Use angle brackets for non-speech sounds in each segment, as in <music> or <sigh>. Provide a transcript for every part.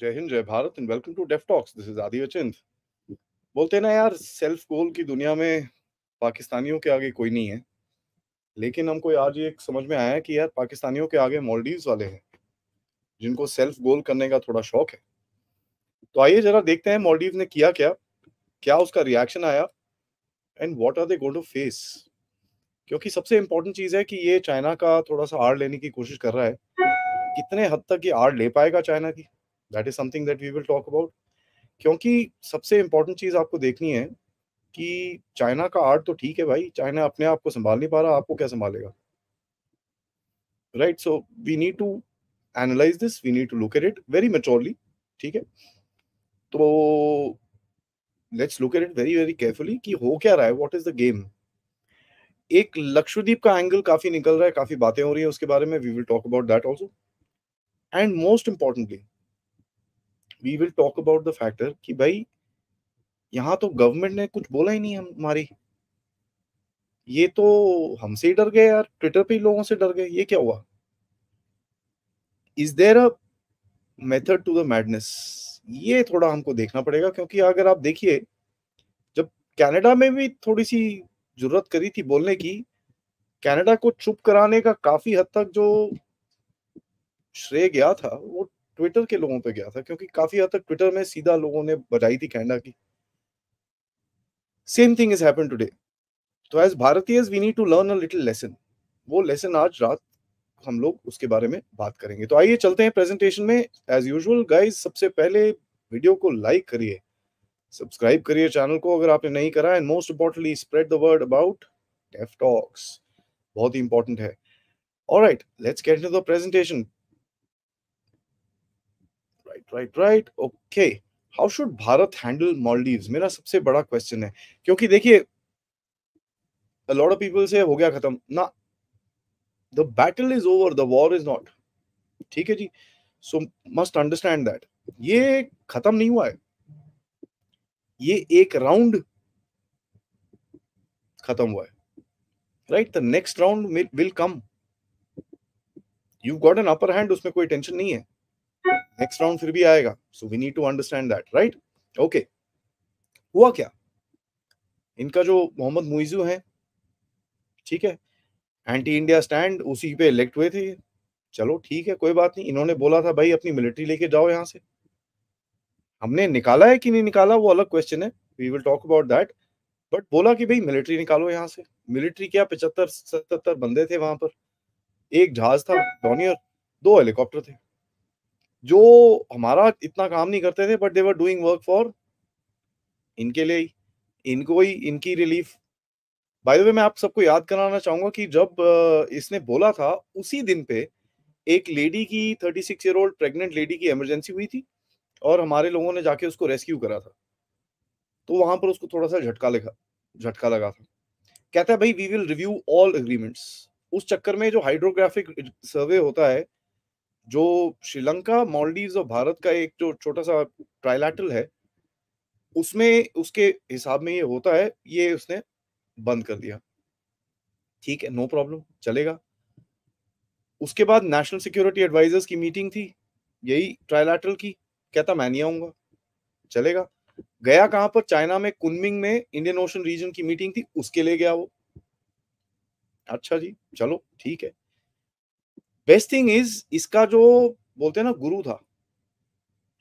जय हिंद जय Bharat and welcome to Def Talks this is Adi बोलते हैं ना यार सेल्फ गोल की दुनिया में पाकिस्तानियों के आगे कोई नहीं है लेकिन हमको आज ये समझ में आया कि यार पाकिस्तानियों के आगे मॉलडीव वाले हैं जिनको सेल्फ गोल करने का थोड़ा शौक है तो आइए जरा देखते हैं मॉलडीव ने किया क्या क्या उसका रिएक्शन आया and what are they goal to face क्योंकि सबसे इम्पोर्टेंट चीज़ है कि ये चाइना का थोड़ा सा आड़ लेने की कोशिश कर रहा है कितने हद तक ये आड़ ले पाएगा चाइना की that is something that we will talk about क्योंकि सबसे इम्पोर्टेंट चीज़ आपको देखनी है कि चाइना का आर्ट तो ठीक है भाई चाइना अपने आप को संभाल नहीं पा रहा आपको क्या संभालेगा right so we need to analyse this we need to look at it very maturely ठीक है तो let's look at it very very carefully कि हो क्या रहा है व्हाट इज द गेम एक लक्षद्वीप का एंगल काफी निकल रहा है काफी बातें हो रही है उसके बारे में we will talk about that also and most importantly we will talk about the factor कि भाई यहाँ तो गवर्नमेंट ने कुछ बोला ही नहीं हमारी ये तो हमसे ही डर गए यार ट्विटर पे ही लोगों से डर गए ये क्या हुआ is there a method to the madness ये थोड़ा हमको देखना पड़ेगा क्योंकि अगर आप देखिए जब कनाडा में भी थोड़ी सी जरूरत करी थी बोलने की कनाडा को चुप कराने का काफी हद तक जो श्रेय गया था वो ट्विटर के लोगों पे गया था क्योंकि काफी हद तक ट्विटर में सीधा लोगों ने बजाई थी कैंडा की same thing is happen today तो एज भारतीय we need to learn a little lesson वो लेसन आज रात हम लोग उसके बारे में बात करेंगे तो आइए चलते हैं प्रेजेंटेशन में एज यूजुअल गाइज सबसे पहले वीडियो को लाइक करिए सब्सक्राइब करिए चैनल को अगर आपने नहीं करा and most importantly spread the word about Def Talks बहुत ही इंपॉर्टेंट है alright let's get into the presentation right right right okay how should Bharat handle Maldive मेरा सबसे बड़ा क्वेश्चन है क्योंकि देखिए लॉट ऑफ पीपल से हो गया खत्म ना the battle is over the war is not ठीक है जी सो मस्ट अंडरस्टैंड दैट ये खत्म नहीं हुआ है ये एक राउंड खत्म हुआ है right the next round will come you got an upper hand उसमें कोई टेंशन नहीं है नेक्स्ट राउंड फिर भी आएगा so we need to understand that right okay हुआ क्या इनका जो मोहम्मद मुइजू है ठीक है एंटी इंडिया स्टैंड उसी पे इलेक्ट हुए थे चलो ठीक है कोई बात नहीं इन्होंने बोला था भाई अपनी मिलिट्री लेके जाओ यहां से हमने निकाला है कि नहीं निकाला वो अलग क्वेश्चन है we will talk about that but बोला कि भाई मिलिट्री निकालो यहां से मिलिट्री क्या पचहत्तर सतहत्तर बंदे थे वहां पर एक जहाज था डॉनियर दो हेलीकॉप्टर थे जो हमारा इतना काम नहीं करते थे but we're doing work for इनके लिए ही इनको ही इनकी रिलीफ बाय द वे मैं आप सबको याद कराना चाहूंगा कि जब इसने बोला था उसी दिन पे एक लेडी की 36 ईयर ओल्ड प्रेग्नेंट लेडी की इमरजेंसी हुई थी और हमारे लोगों ने जाके उसको रेस्क्यू करा था तो वहां पर उसको थोड़ा सा झटका लगा झटका लगा था कहता है भाई we will review all agreements उस चक्कर में जो हाइड्रोग्राफिक सर्वे होता है जो श्रीलंका मॉलडीव और भारत का एक जो छोटा सा ट्राइलैटल है उसमें उसके हिसाब में ये होता है ये उसने बंद कर दिया ठीक है नो प्रॉब्लम चलेगा उसके बाद नेशनल सिक्योरिटी एडवाइजर्स की मीटिंग थी यही ट्राइलैटरल की कहता मैं नहीं आऊंगा चलेगा गया कहां पर चाइना में कुनमिंग में इंडियन ओशन रीजन की मीटिंग थी उसके लिए गया वो अच्छा जी चलो ठीक है बेस्ट थिंग इज इसका जो बोलते हैं ना गुरु था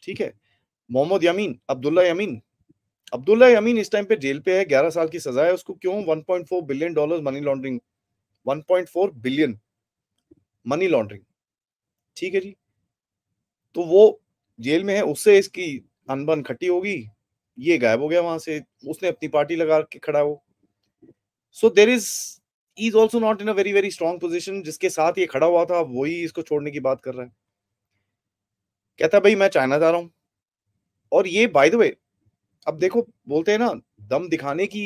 ठीक है मोहम्मद यमीन अब्दुल्ला यमीन अब्दुल्ला यमीन इस टाइम पे जेल पे है 11 साल की सजा है उसको क्यों 1.4 billion dollars money laundering 1.4 billion money laundering ठीक है जी तो वो जेल में है उससे इसकी अनबन खट्टी होगी ये गायब हो गया वहां से उसने अपनी पार्टी लगा के खड़ा हो so there is is also not in a very very strong position जिसके साथ ये खड़ा हुआ था वही इसको छोड़ने की बात कर रहा है कहता भाई मैं चाइना जा रहा हूं और ये बाय द वे अब देखो बोलते हैं ना दम दिखाने की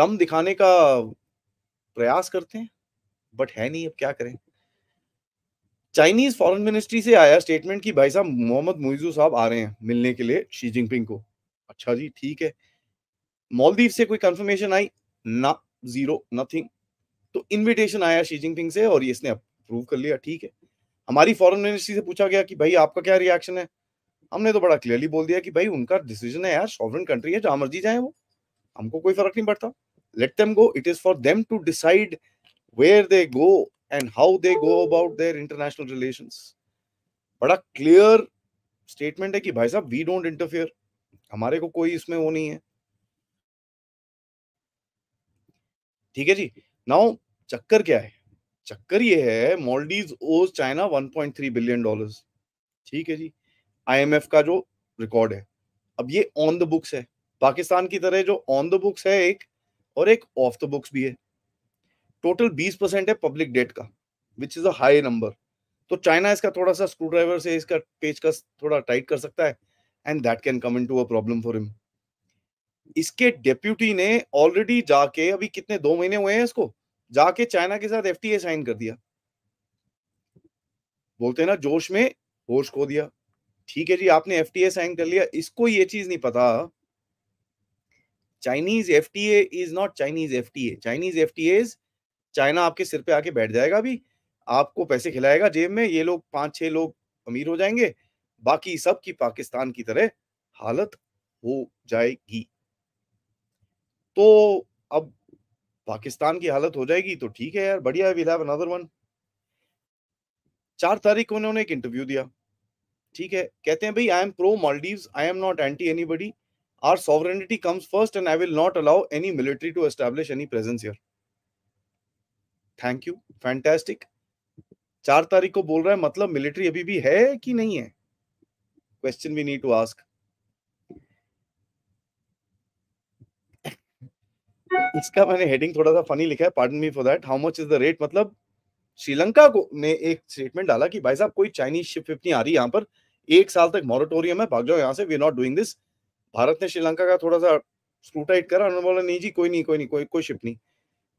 दम दिखाने का प्रयास करते हैं बट है नहीं अब क्या करें चाइनीज फॉरेन मिनिस्ट्री से आया स्टेटमेंट कि भाई साहब मोहम्मद मुइजू साहब आ रहे हैं मिलने के लिए शी जिनपिंग को अच्छा जी ठीक है मालदीव से कोई कंफर्मेशन आई ना जीरो नथिंग तो इनविटेशन आया शी जिनपिंग से और इसने अप्रूव कर लिया ठीक है हमारी फॉरेन मिनिस्ट्री से पूछा गया कि भाई आपका क्या रिएक्शन है हमने तो बड़ा क्लियरली बोल दिया कि भाई उनका डिसीजन है यार सॉवरन कंट्री है जहां मर्जी जाए वो हमको कोई फर्क नहीं पड़ता let them go it is for them to decide where they go and how they go about their international relation बड़ा क्लियर स्टेटमेंट है कि भाई साहब वी डोंट इंटरफेयर हमारे को कोई इसमें वो नहीं है ठीक है जी नाउ चक्कर क्या है चक्कर ये है मॉलडीज ओज चाइना 1.3 बिलियन डॉलर्स ठीक है जी आईएमएफ का जो रिकॉर्ड है अब ये ऑन द बुक्स है पाकिस्तान की तरह जो ऑन द बुक्स है एक और एक ऑफ द बुक्स भी है टोटल 20 परसेंट है पब्लिक डेट का which is a high number तो चाइना इसका थोड़ा सा स्क्रू ड्राइवर से इसका पेज का थोड़ा टाइट कर सकता है and that can come into a problem for him इसके डेप्यूटी ने ऑलरेडी जाके अभी कितने दो महीने हुए हैं इसको जाके चाइना के साथ एफटीए साइन कर दिया बोलते हैं ना जोश में होश खो दिया ठीक है जी आपने एफटीए साइन कर लिया इसको ये चीज नहीं पता Chinese FTA is not Chinese FTA Chinese FTA China आपके सिर पे आके बैठ जाएगा अभी आपको पैसे खिलाएगा जेब में ये लोग पांच छह लोग अमीर हो जाएंगे बाकी सब की पाकिस्तान की तरह हालत हो जाएगी तो अब पाकिस्तान की हालत हो जाएगी तो ठीक है यार बढ़िया है वी हैव अनदर वन चार तारीख को उन्होंने एक इंटरव्यू दिया ठीक है कहते हैं भाई I am pro Maldive I am not anti anybody our sovereignty comes first and I will not allow any military to establish any presence here thank you fantastic चार तारीख को बोल रहा है मतलब मिलिट्री अभी भी है कि नहीं है question we need to ask इसका मैंने हेडिंग थोड़ा सा फनी लिखा है pardon me for that how much is the rate मतलब श्रीलंका को ने एक स्टेटमेंट डाला कि भाई साहब कोई चाइनीज शिप इतनी आ रही यहाँ पर एक साल तक मॉरिटोरियम है भाग जाओ यहाँ से we not doing this Bharat ने श्रीलंका का थोड़ा सा स्क्रूटाइट करा उन्होंने बोला नहीं जी कोई नहीं कोई नहीं कोई कोई शिप नहीं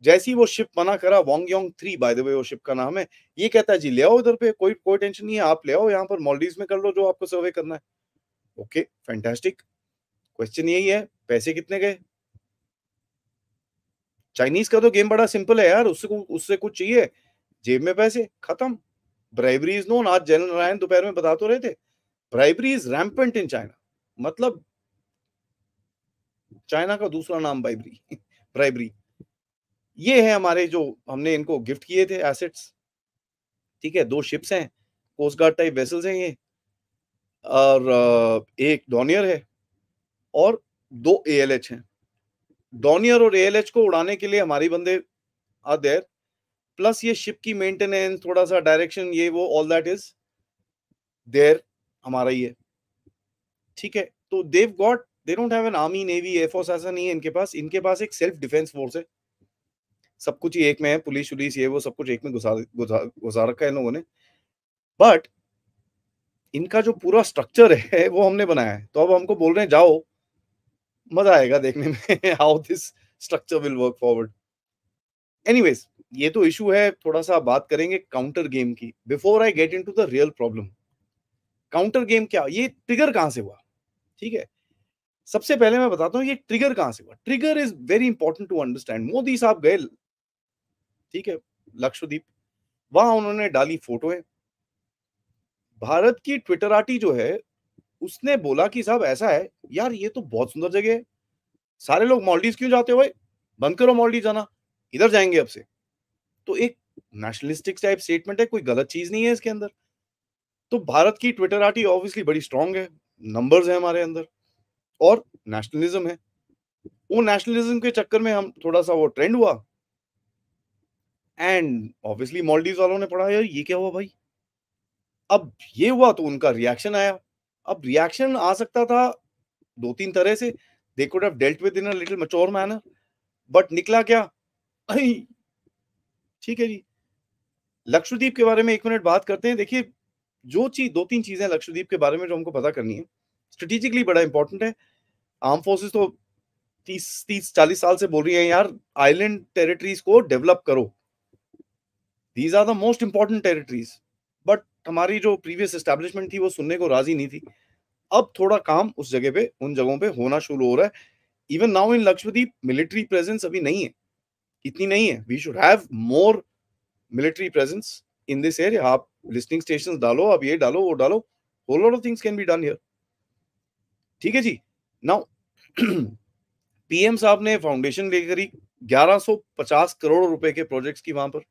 जैसी वो शिप मना करा Wang Yong three by the way वो शिप का नाम है ये कहता है जी ले आओ इधर पे कोई कोई टेंशन नहीं है आप ले आओ यहाँ पर मॉलडीव में कर लो जो आपको सर्वे करना है ओके फैंटेस्टिक क्वेश्चन यही है पैसे कितने गए चाइनीज का तो गेम बड़ा सिंपल है यार उससे उससे कुछ चाहिए जेब में पैसे खत्म ब्राइबरी इज नोन आज जनरल नारायण दोपहर में बता तो रहे थे bribery is rampant in China मतलब चाइना का दूसरा नाम बाइबरी ब्राइबरी <laughs> ये है हमारे जो हमने इनको गिफ्ट किए थे एसेट्स ठीक है दो शिप्स हैं कोस्ट गार्ड टाइप वेसल्स हैं ये और एक डॉनियर है और दो एएलएच हैं डोनियर और एएलएच को उड़ाने के लिए हमारी बंदे आ देर प्लस ये शिप की मेंटेनेंस थोड़ा सा डायरेक्शन ये वो ऑल दैट इज देर हमारा ही है ठीक है तो they've got they don't have an army navy air force ऐसा नहीं है इनके पास इनके पास एक सेल्फ डिफेंस फोर्स है सब कुछ ही एक में है पुलिस उलिस ये वो सब कुछ एक में घुसा घुसा रखा है इन लोगों ने बट इनका जो पूरा स्ट्रक्चर है वो हमने बनाया है तो अब हमको बोल रहे हैं जाओ मजा आएगा देखने में how this structure will work forward anyways ये तो इशू है थोड़ा सा बात करेंगे काउंटर गेम की before I get into the real problem counter game क्या ये ट्रिगर कहां से हुआ ठीक है सबसे पहले मैं बताता हूँ ये ट्रिगर कहां से हुआ trigger is very important to understand Modi साहब गए ठीक है लक्षदीप वहां उन्होंने डाली फोटोएं भारत की ट्विटर ट्विटराटी जो है उसने बोला कि साहब ऐसा है यार ये तो बहुत सुंदर जगह है सारे लोग मॉलडीव क्यों जाते हो भाई बंद करो मॉलडीव जाना इधर जाएंगे अब से तो एक नेशनलिस्टिक टाइप स्टेटमेंट है कोई गलत चीज नहीं है इसके अंदर तो भारत की ट्विटर आर्टी ऑब्वियसली बड़ी स्ट्रांग है नंबर्स है हमारे अंदर और नेशनलिज्म है वो नेशनलिज्म के चक्कर में हम थोड़ा सा वो ट्रेंड हुआ एंड ऑब्वियसली मॉलडीव वालों ने पढ़ा यार ये क्या हुआ भाई अब ये हुआ तो उनका रिएक्शन आया अब रिएक्शन आ सकता था दो तीन तरह से they could have dealt with in a little mature manner but निकला क्या ठीक है जी लक्षद्वीप के बारे में एक मिनट बात करते हैं देखिए जो चीज दो तीन चीजें लक्षद्वीप के बारे में जो हमको पता करनी है स्ट्रेटेजिकली बड़ा इंपॉर्टेंट है आर्म फोर्सेस तो तीस तीस चालीस साल से बोल रही है यार आइलैंड टेरिटरीज को डेवलप करो these are the most important territories हमारी जो प्रीवियस एस्टेब्लिशमेंट थी वो सुनने को राजी नहीं थी अब थोड़ा काम उस जगह पे उन जगहों पे होना शुरू हो रहा है even now in Lakshadweep military presence अभी नहीं है इतनी नहीं है we should have more military presence in this area आप लिस्टिंग स्टेशन डालो आप ये डालो वो डालो whole of things can be done here ठीक है जी नाउ पीएम <clears throat> साहब ने फाउंडेशन लेकर ही 1150 करोड़ रुपए के प्रोजेक्ट्स की वहां पर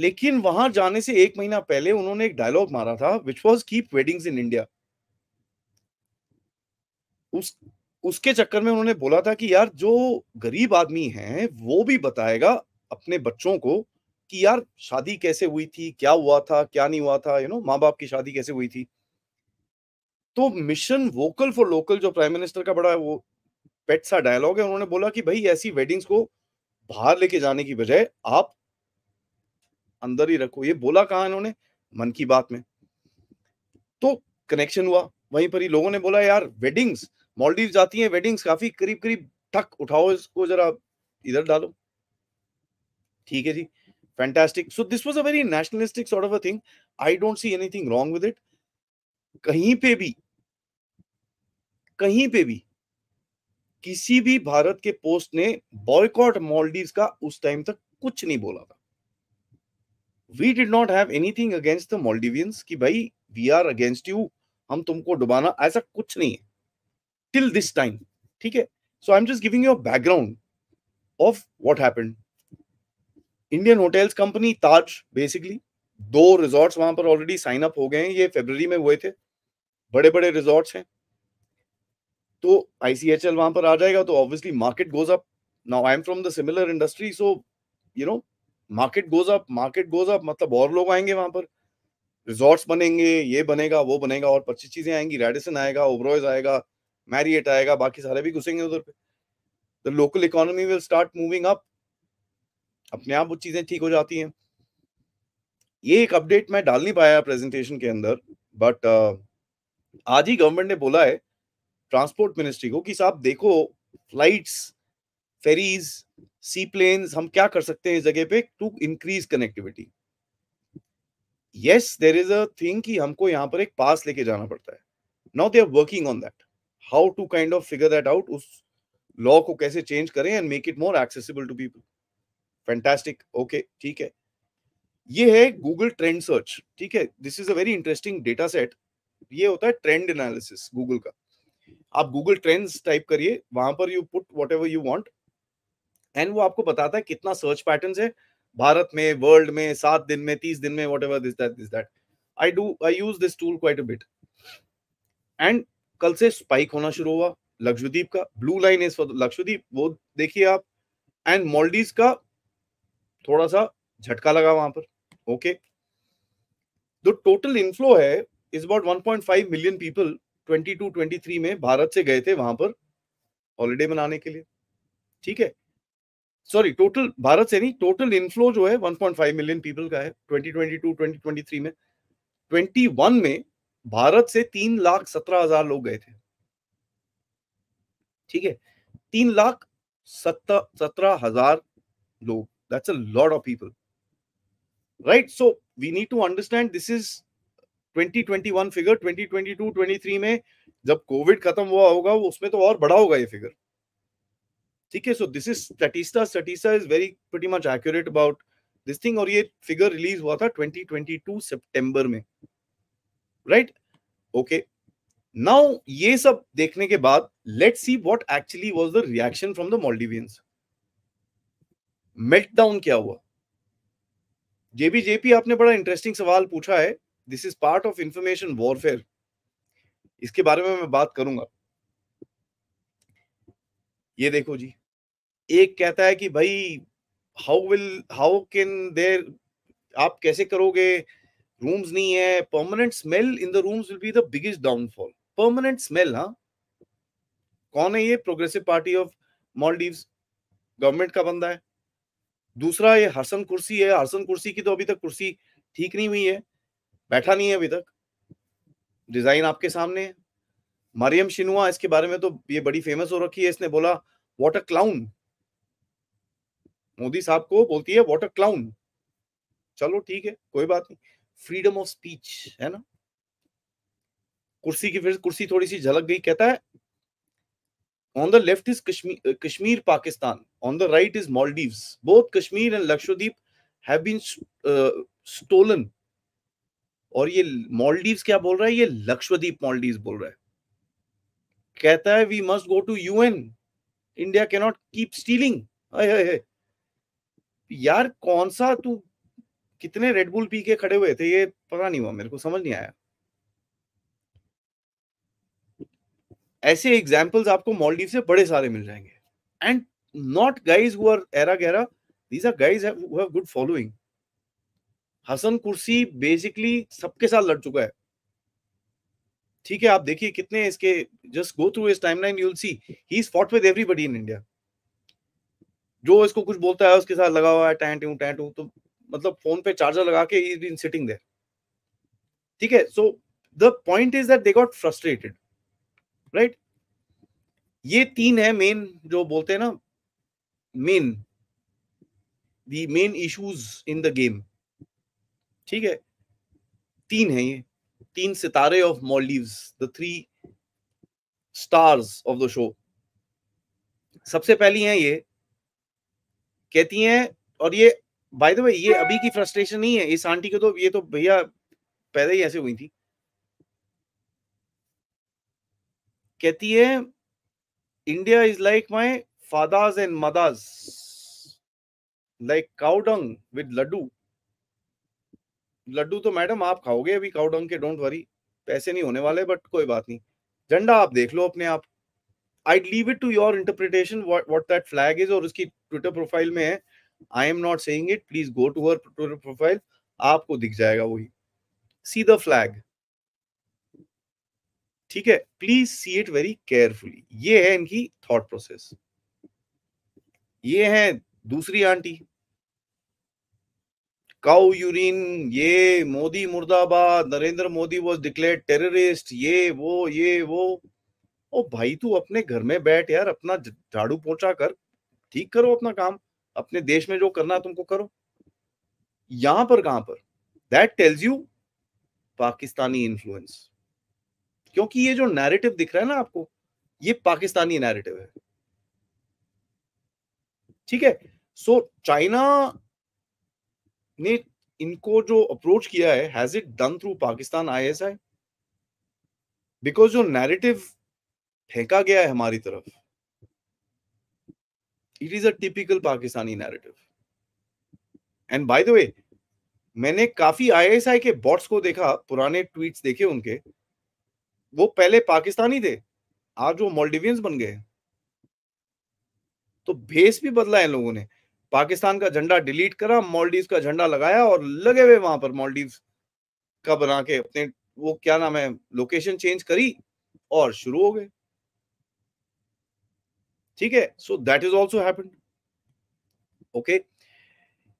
लेकिन वहां जाने से एक महीना पहले उन्होंने एक डायलॉग मारा था which was keep weddings in India उस उसके चक्कर में उन्होंने बोला था कि यार जो गरीब आदमी है वो भी बताएगा अपने बच्चों को कि यार शादी कैसे हुई थी क्या हुआ था क्या नहीं हुआ था यू नो माँ बाप की शादी कैसे हुई थी तो मिशन वोकल फॉर लोकल जो प्राइम मिनिस्टर का बड़ा वो पेट सा डायलॉग है उन्होंने बोला कि भाई ऐसी वेडिंग्स को बाहर लेके जाने की बजाय आप अंदर ही रखो ये बोला कहा इन्होंने मन की बात में तो कनेक्शन हुआ वहीं पर ही लोगों ने बोला यार वेडिंग्स मॉलडीव जाती हैं वेडिंग्स काफी करीब करीब ठक उठाओ इसको जरा इधर डालो ठीक है जी fantastic so this was a very nationalistic sort of a thing I don't see anything wrong with it कहीं पे भी कहीं पे भी किसी भी भारत के पोस्ट ने बॉयकॉट मॉलडीव का उस टाइम तक कुछ नहीं बोला था we did not have anything against the Maldivians कि भाई वी आर अगेंस्ट यू हम तुमको डुबाना ऐसा कुछ नहीं है टिल दिस टाइम ठीक है so I am just giving you a background of what happened Indian hotels company Taj basically दो रिजॉर्ट्स वहां पर ऑलरेडी साइन अप हो गए हैं ये फेबर में हुए थे बड़े बड़े रिजॉर्ट्स हैं तो आईसीएचएल वहां पर आ जाएगा तो obviously market goes up now I am from the similar industry so you know market goes up market goes up मतलब और लोग आएंगे वहां पर रिजॉर्ट्स बनेंगे ये बनेगा वो बनेगा और पच्चीस चीजें आएंगी रेडिसन आएगा ओब्रॉयज आएगा मैरियट आएगा बाकी सारे भी घुसेंगे उधर पे the local economy will start moving up अपने आप वो चीजें ठीक हो जाती हैं ये एक अपडेट मैं डाल नहीं पाया प्रेजेंटेशन के अंदर बट uh, आज ही गवर्नमेंट ने बोला है ट्रांसपोर्ट मिनिस्ट्री को कि साहब देखो फ्लाइट्स फेरीज सी प्लेन्स हम क्या कर सकते हैं इस जगह पे to increase connectivity yes there is a thing कि हमको यहाँ पर एक पास लेके जाना पड़ता है now they are working on that how to kind of figure that out उस लॉ को कैसे चेंज करें and make it more accessible to people fantastic okay ठीक है ये है गूगल ट्रेंड सर्च ठीक है this is a very interesting data set ये होता है ट्रेंड एनालिसिस गूगल का आप गूगल ट्रेंड्स टाइप करिए वहां पर you put whatever you want and वो आपको बताता है कितना सर्च पैटर्न है भारत में वर्ल्ड में सात दिन में तीस दिन में whatever this that this that I do I use this tool quite a bit and कल से स्पाइक होना शुरू हुआ लक्षद्वीप का blue line is for Lakshadweep वो देखिए आप एंड मॉल्डीज का थोड़ा सा झटका लगा वहां पर ओके जो टोटल इनफ्लो है इज अबाउट 1.5 मिलियन पीपल 22 23 में भारत से गए थे वहां पर हॉलीडे मनाने के लिए ठीक है सॉरी टोटल भारत से नहीं टोटल इनफ्लो जो है 1.5 मिलियन पीपल का है 2022 2023 में 21 में भारत से तीन लाख सत्रह हजार लोग गए थे ठीक है तीन लाख सत्रह हजार लोग that's a lot of people right so we need to understand this is 2021 figure 2022 23 में जब कोविड खत्म हुआ होगा उसमें तो और बढ़ा होगा ये फिगर ठीक है so this is Statista Statista is very pretty much accurate about this thing और ये फिगर रिलीज हुआ था 2022 सितंबर में राइट ओके नाउ ये सब देखने के बाद let's see what actually was the reaction from the Maldivians meltdown क्या हुआ जेबी जेपी आपने बड़ा इंटरेस्टिंग सवाल पूछा है this is part of information warfare इसके बारे में मैं बात करूंगा ये देखो जी एक कहता है कि भाई how will how can there आप कैसे करोगे रूम्स नहीं है permanent smell in the rooms will be the biggest downfall permanent smell हाँ कौन है ये progressive party of Maldive government का बंदा है दूसरा ये हरसन कुर्सी है हरसन कुर्सी की तो अभी तक कुर्सी ठीक नहीं हुई है बैठा नहीं है अभी तक डिजाइन आपके सामने है मरियम शिनुआ इसके बारे में तो ये बड़ी फेमस हो रखी है इसने बोला वॉट अ क्लाउन मोदी साहब को बोलती है वॉटर क्लाउन चलो ठीक है कोई बात नहीं फ्रीडम ऑफ स्पीच है ना कुर्सी की फिर कुर्सी थोड़ी सी झलक गई कहता है on the left is Kashmir Kashmir Pakistan on the right is Maldive both Kashmir and Lakshadweep have been stolen और ये मॉलडीव क्या बोल रहा है ये लक्षद्वीप मॉलडीव बोल रहा है कहता है we must go to UN India cannot not keep stealing यार कौन सा तू कितने रेडबुल पी के खड़े हुए थे ये पता नहीं हुआ मेरे को समझ नहीं आया ऐसे एग्जाम्पल्स आपको मॉलडीव से बड़े सारे मिल जाएंगे and not guys who good following Hassan कुर्सी बेसिकली सबके साथ लड़ चुका है ठीक है आप देखिए कितने इसके जस्ट गो थ्रू इस timeline you will see he is fought with everybody in India जो इसको कुछ बोलता है उसके साथ लगा हुआ है यू टैंट तो मतलब फोन पे चार्जर लगा के इज बीन सिटिंग देयर ठीक है so the point is that they got frustrated right ये तीन है मेन जो बोलते हैं ना main the main issues in the game ठीक है तीन है ये तीन सितारे of Maldives the three stars of the show सबसे पहली है ये कहती हैं और ये बाय द वे ये अभी की फ्रस्ट्रेशन नहीं है इस आंटी को तो ये तो भैया पैदा ही ऐसे हुई थी कहती है India is like my fathers and mothers like cowdung with laddu laddu तो मैडम आप खाओगे अभी काउडंग के डोंट वरी पैसे नहीं होने वाले बट कोई बात नहीं झंडा आप देख लो अपने आप I leave it to your interpretation what that flag is और उसकी ट्विटर प्रोफाइल में है I am not saying it please go to her Twitter profile आपको दिख जाएगा वही सी द फ्लैग ठीक है please see it very carefully ये है इनकी थॉट प्रोसेस ये है दूसरी आंटी काउ यूरिन ये मोदी मुर्दाबाद Narendra Modi was declare terrorist ये वो ये वो ओ भाई तू अपने घर में बैठ यार अपना झाड़ू पोछा कर ठीक करो अपना काम अपने देश में जो करना है तुमको करो यहां पर कहां पर that tells you Pakistani influence क्योंकि ये जो नैरेटिव दिख रहा है ना आपको ये पाकिस्तानी नैरेटिव है ठीक है सो चाइना ने इनको जो अप्रोच किया है has it done through Pakistan ISI because जो नैरेटिव फेंका गया है हमारी तरफ it is a typical Pakistani narrative and by the way मैंने काफी आईएसआई के बॉट्स को देखा पुराने ट्वीट्स देखे उनके वो पहले पाकिस्तानी थे आज वो मोल्डिवियंस बन गए तो भेस भी बदला है लोगों ने पाकिस्तान का झंडा डिलीट करा मॉलडीव का झंडा लगाया और लगे हुए वहां पर मॉलडीव का बना के अपने वो क्या नाम है लोकेशन चेंज करी और शुरू हो गए ठीक है so that is also happened okay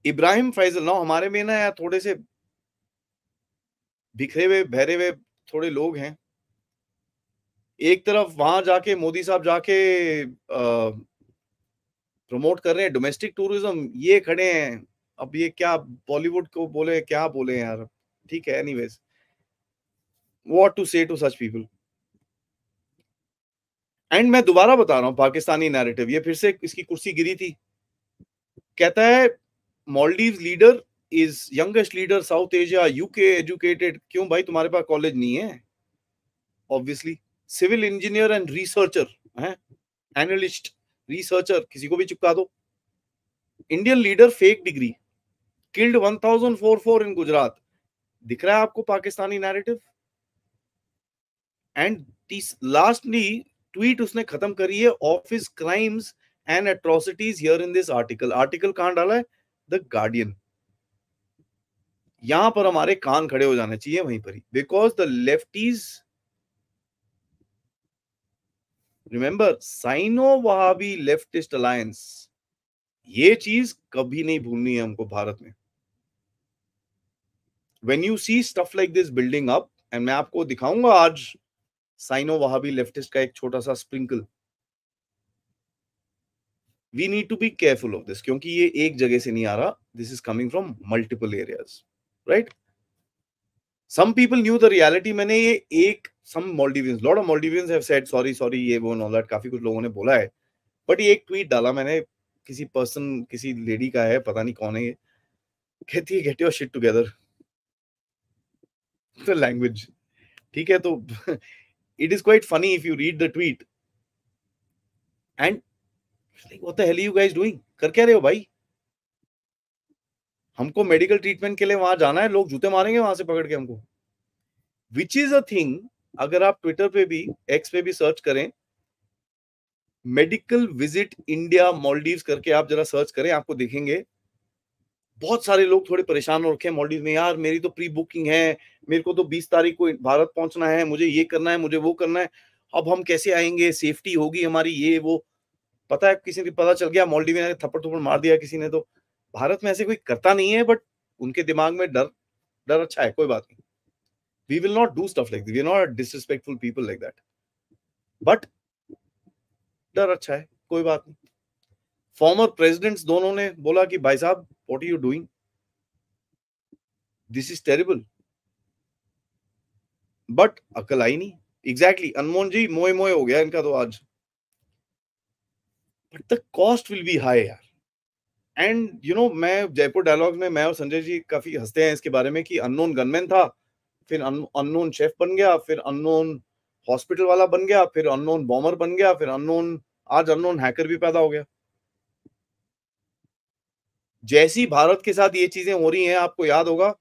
Ibrahim Faisal ना हमारे में ना यार थोड़े से बिखरे हुए बहरे हुए थोड़े लोग हैं एक तरफ वहां जाके मोदी साहब जाके प्रमोट कर रहे हैं डोमेस्टिक टूरिज्म ये खड़े हैं अब ये क्या बॉलीवुड को बोले क्या बोले यार ठीक है anyways what to say to such people and मैं दोबारा बता रहा हूं पाकिस्तानी नैरेटिव ये फिर से इसकी कुर्सी गिरी थी कहता है Maldive leader is youngest leader South Asia UK educated क्यों भाई तुम्हारे पास कॉलेज नहीं है obviously civil engineer and researcher है एनालिस्ट रिसर्चर किसी को भी चिपका दो Indian leader fake degree killed 1044 in Gujarat दिख रहा है आपको Pakistani narrative and lastly tweet उसने खत्म करी है of his crimes and atrocities here in this article article कहां डाला है द गार्डियन यहां पर हमारे कान खड़े हो जाने चाहिए वहीं पर ही because the lefties remember Sino Wahhabi leftist alliance ये चीज कभी नहीं भूलनी है हमको भारत में when you see stuff like this building up and मैं आपको दिखाऊंगा आज साइनो वहाबी लेफ्टिस्ट का एक छोटा सा sprinkle we need to be careful of this क्योंकि ये एक जगह से नहीं आ रहा this is coming from multiple areas right some people knew the reality मैंने ये एक some Maldivians lord of Maldivians have said sorry sorry ये वो नॉल दैट काफी कुछ लोगों ने बोला है बट ये एक ट्वीट डाला मैंने किसी पर्सन किसी लेडी का है पता नहीं कौन है ये कहती है get your shit together the language ठीक है तो it is quite funny if you read the tweet and like what the hell are you guys doing kar kya रहे हो भाई हमको मेडिकल ट्रीटमेंट के लिए वहां जाना है लोग जूते मारेंगे वहां से पकड़ के हमको विच इज अ थिंग अगर आप ट्विटर पे भी एक्स पे भी सर्च करें मेडिकल विजिट इंडिया मॉलडीव करके आप जरा सर्च करें आपको देखेंगे बहुत सारे लोग थोड़े परेशान हो रखे हैं मॉलडीव में यार मेरी तो प्री बुकिंग है मेरे को तो बीस तारीख को भारत पहुंचना है मुझे ये करना है मुझे वो करना है अब हम कैसे आएंगे सेफ्टी होगी हमारी ये वो पता है किसी ने पता चल गया मॉलडीव ने थप्पड़ थप्पड़ मार दिया किसी ने तो भारत में ऐसे कोई करता नहीं है बट उनके दिमाग में डर डर अच्छा है कोई बात नहीं we will not do stuff like we not disrespectful people like that but डर अच्छा है कोई बात नहीं फॉर्मर प्रेसिडेंट्स दोनों ने बोला कि भाई साहब what are you doing this is terrible but अकल आई नहीं एग्जैक्टली अनमोन जी मोए मोए हो गया इनका तो आज but the cost will be high यार एंड यू नो मैं जयपुर डायलॉग में मैं और संजय जी काफी हंसते हैं इसके बारे में कि अननोन गनमैन था फिर अननोन शेफ बन गया फिर अननोन हॉस्पिटल वाला बन गया फिर अननोन बॉमर बन गया फिर अननोन आज अननोन हैकर भी पैदा हो गया जैसी भारत के साथ ये चीजें हो रही हैं आपको याद होगा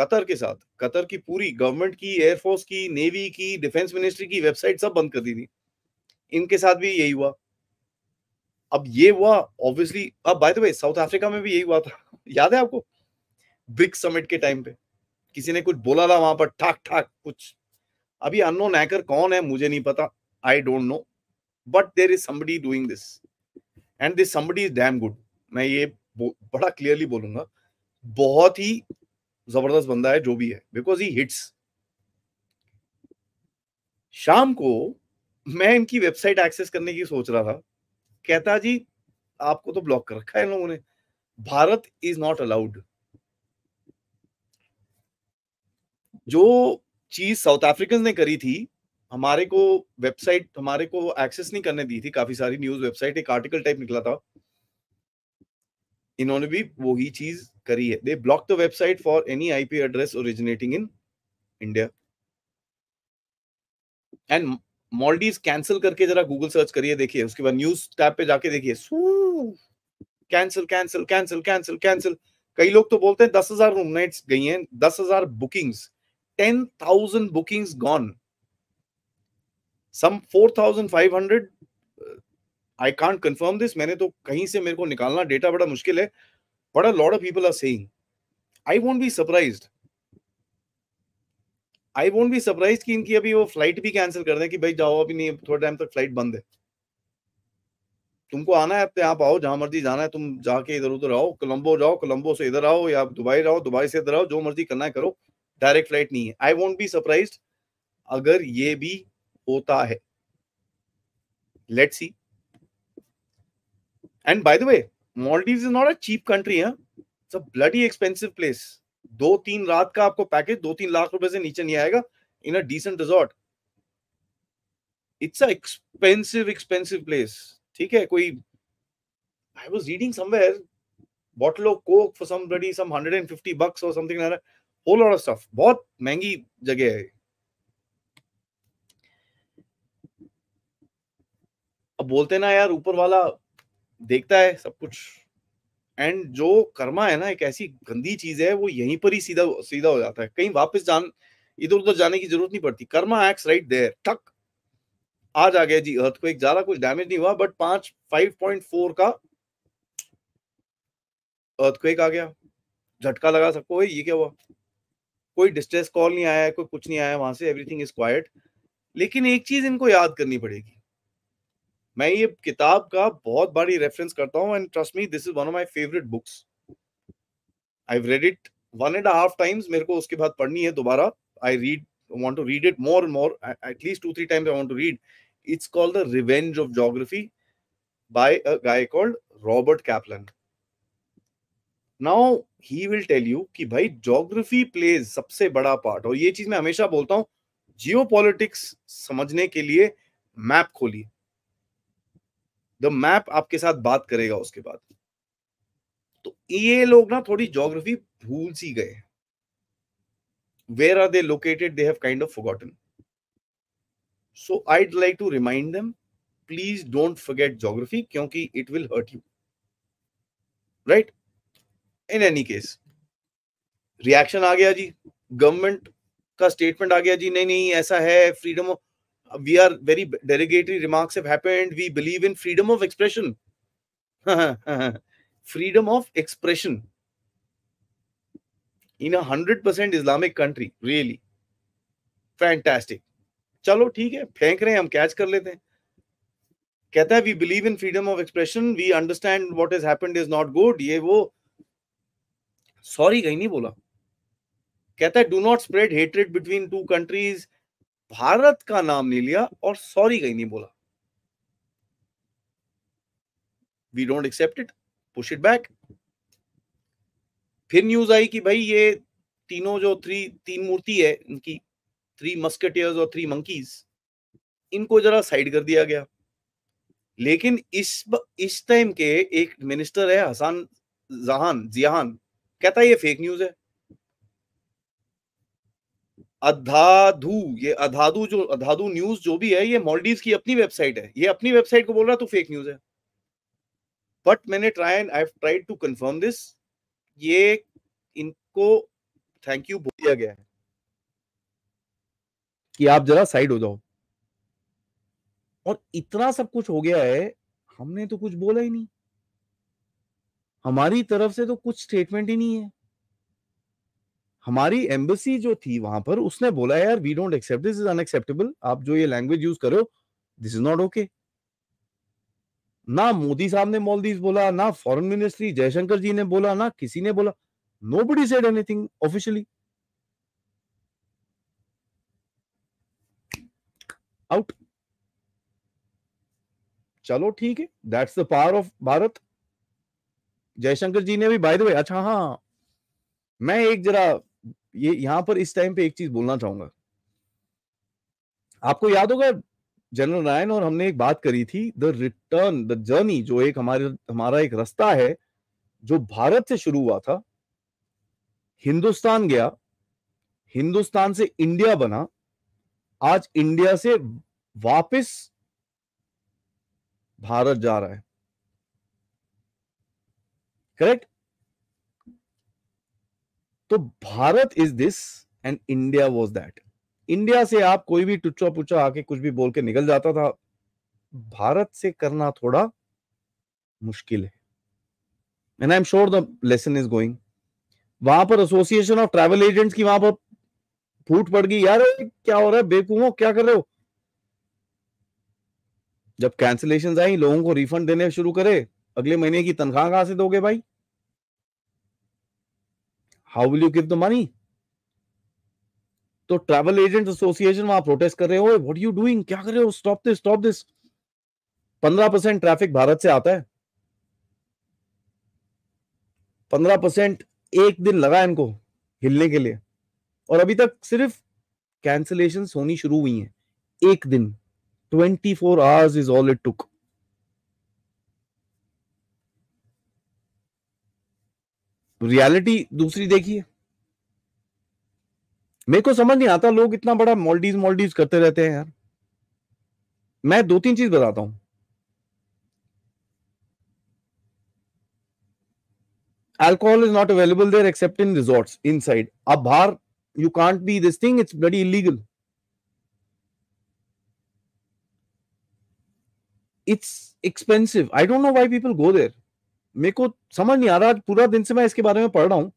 कतर के साथ कतर की पूरी गवर्नमेंट की एयरफोर्स की नेवी की डिफेंस मिनिस्ट्री की वेबसाइट सब बंद कर दी थी इनके साथ भी यही हुआ अब ये हुआ ऑब्वियसली अब by the way South Africa में भी यही हुआ था <laughs> याद है आपको ब्रिक्स समिट के टाइम पे किसी ने कुछ बोला था वहां पर ठाक ठाक कुछ अभी अनोन हैकर कौन है मुझे नहीं पता I don't know but there is somebody doing this and this somebody is damn good मैं ये बड़ा क्लियरली बोलूंगा बहुत ही जबरदस्त बंदा है जो भी है बिकॉज ही हिट्स शाम को मैं इनकी वेबसाइट एक्सेस करने की सोच रहा था कहता जी आपको तो ब्लॉक कर रखा है इन लोगों ने भारत इज नॉट अलाउड जो चीज साउथ अफ्रीकन ने करी थी हमारे को वेबसाइट हमारे को एक्सेस नहीं करने दी थी काफी सारी न्यूज वेबसाइट एक आर्टिकल टाइप निकला था इन्होंने भी वही चीज करी है they block the website for any IP address originating in India and Maldives cancel करके जरा गूगल सर्च करिए देखिए उसके बाद न्यूज टैब पे जाके देखिए cancel cancel cancel cancel cancel कई लोग तो बोलते हैं दस हजार रूम नाइट गई हैं दस हजार bookings ten thousand bookings gone some 4500 I can't confirm this मैंने तो कहीं से मेरे को निकालना डेटा बड़ा मुश्किल है but a lot of people are saying I won't be surprise I won't be surprise कि इनकी अभी वो फ्लाइट भी कैंसिल कर दें कि भाई जाओ अभी नहीं थोड़े टाइम तक फ्लाइट बंद है तुमको आना है आप आओ जहां मर्जी जाना है तुम जाके इधर उधर आओ कोलंबो जाओ कोलंबो से इधर आओ या दुबई रहो दुबई से इधर आओ जो मर्जी करना है करो डायरेक्ट फ्लाइट नहीं है आई वोंट बी सरप्राइज अगर ये भी होता है let see and by the way Maldive is not a cheap country है it's a bloody expensive place दो तीन रात का आपको पैकेज दो तीन लाख रुपए से नीचे नहीं आएगा in a decent resort it's a expensive expensive place ठीक है कोई I was reading somewhere bottle of coke for some bloody some 150 bucks और something like that whole lot of stuff बहुत महंगी जगह है अब बोलते ना यार ऊपर वाला देखता है सब कुछ एंड जो कर्मा है ना एक ऐसी गंदी चीज है वो यहीं पर ही सीधा सीधा हो जाता है कहीं वापस जान इधर उधर जाने की जरूरत नहीं पड़ती कर्मा एक्स राइट देयर ठक आज आ गया जी अर्थ को एक ज्यादा कुछ डैमेज नहीं हुआ बट पांच फाइव पॉइंट फोर का अर्थ को एक आ गया झटका लगा सबको ये क्या हुआ कोई डिस्ट्रेस कॉल नहीं आया कोई कुछ नहीं आया वहां से एवरीथिंग इज क्वाइट लेकिन एक चीज इनको याद करनी पड़ेगी मैं ये किताब का बहुत बड़ी रेफरेंस करता हूँ and trust me this is one of my favourite books I read it one and half times मेरे को उसके बाद पढ़नी है दोबारा I read want to read it more more at least two three times I want to read it's read the revenge of geography by geography by a guy called robert kaplan now he will tell you कि भाई geography pledge सबसे बड़ा part और ये चीज मैं हमेशा बोलता हूँ जियो समझने के लिए मैप खोलिए द मैप आपके साथ बात करेगा उसके बाद तो ये लोग ना थोड़ी जोग्राफी भूल सी गए where are they located they have kind of forgotten so I like to remind them please don't forget geography क्योंकि it will hurt you right in any case reaction आ गया जी गवर्नमेंट का स्टेटमेंट आ गया जी नहीं नहीं ऐसा है freedom of we are very derogatory remarks have happened. We believe in freedom of expression. <laughs> freedom of expression in a hundred percent Islamic country, really fantastic. Chalo, theek hai, hum, catch kar lete. Kehta hai, we believe in freedom of expression. We understand what has happened is not good. Ye wo... Sorry, nahi bola. Kehta hai, do not spread hatred between two countries. Bharat का नाम नहीं लिया और sorry कहीं नहीं बोला we don't accept it push it back फिर news आई कि भाई ये तीनों जो थ्री तीन मूर्ति है इनकी थ्री मस्केटियर्स और थ्री मंकीज इनको जरा साइड कर दिया गया लेकिन इस इस टाइम के एक मिनिस्टर है हसान जहान जियान कहता है ये फेक न्यूज है अधाधु ये अधाधु जो अधाधु न्यूज जो भी है ये मॉलडीव की अपनी वेबसाइट है ये अपनी वेबसाइट को बोल रहा तो फेक न्यूज है बट मैंने try and I tried to confirm this ये इनको थैंक यू बोल दिया गया है कि आप जरा साइड हो जाओ और इतना सब कुछ हो गया है हमने तो कुछ बोला ही नहीं हमारी तरफ से तो कुछ स्टेटमेंट ही नहीं है हमारी एम्बेसी जो थी वहां पर उसने बोला यार we don't accept this is unacceptable आप जो ये लैंग्वेज यूज करो दिस इज नॉट ओके ना मोदी साहब ने मॉलदीव बोला ना फॉरेन मिनिस्ट्री जयशंकर जी ने बोला ना किसी ने बोला nobody said anything officially out चलो ठीक है that's the power of Bharat Jaishankar ji ने भी बाय द वे अच्छा हाँ मैं एक जरा ये यहां पर इस टाइम पे एक चीज बोलना चाहूंगा आपको याद होगा जनरल नारायण और हमने एक बात करी थी द रिटर्न द जर्नी जो एक हमारे हमारा एक रास्ता है जो भारत से शुरू हुआ था हिंदुस्तान गया हिंदुस्तान से इंडिया बना आज इंडिया से वापस भारत जा रहा है करेक्ट तो Bharat is this and India was that India से आप कोई भी टुच्चा पुच्चा आके कुछ भी बोल के निकल जाता था भारत से करना थोड़ा मुश्किल है and I am sure the lesson is going वहां पर एसोसिएशन ऑफ ट्रैवल एजेंट्स की वहां पर फूट पड़ गई यार क्या हो रहा है बेकूमो क्या कर रहे हो जब कैंसिलेशन आई लोगों को रिफंड देने शुरू करे अगले महीने की तनख्वाह कहां से दोगे भाई how will you give the money तो ट्रैवल एजेंट एसोसिएशन वहां प्रोटेस्ट कर रहे हो व्हाट यू डूइंग क्या कर रहे हो स्टॉप दिस स्टॉप दिस पंद्रह परसेंट ट्रैफिक भारत से आता है पंद्रह परसेंट एक दिन लगा इनको हिलने के लिए और अभी तक सिर्फ कैंसिलेशन होनी शुरू हुई है एक दिन twenty four hours is all it took reality दूसरी देखिए मेरे को समझ नहीं आता लोग इतना बड़ा मॉल्डीज मॉल्डीज करते रहते हैं यार मैं दो तीन चीज बताता हूं alcohol is not available there except in resort inside अब बाहर you can't be this thing it's badly illegal it's expensive I don't know why people go there मेरे को समझ नहीं आ रहा पूरा दिन से मैं इसके बारे में पढ़ रहा हूँ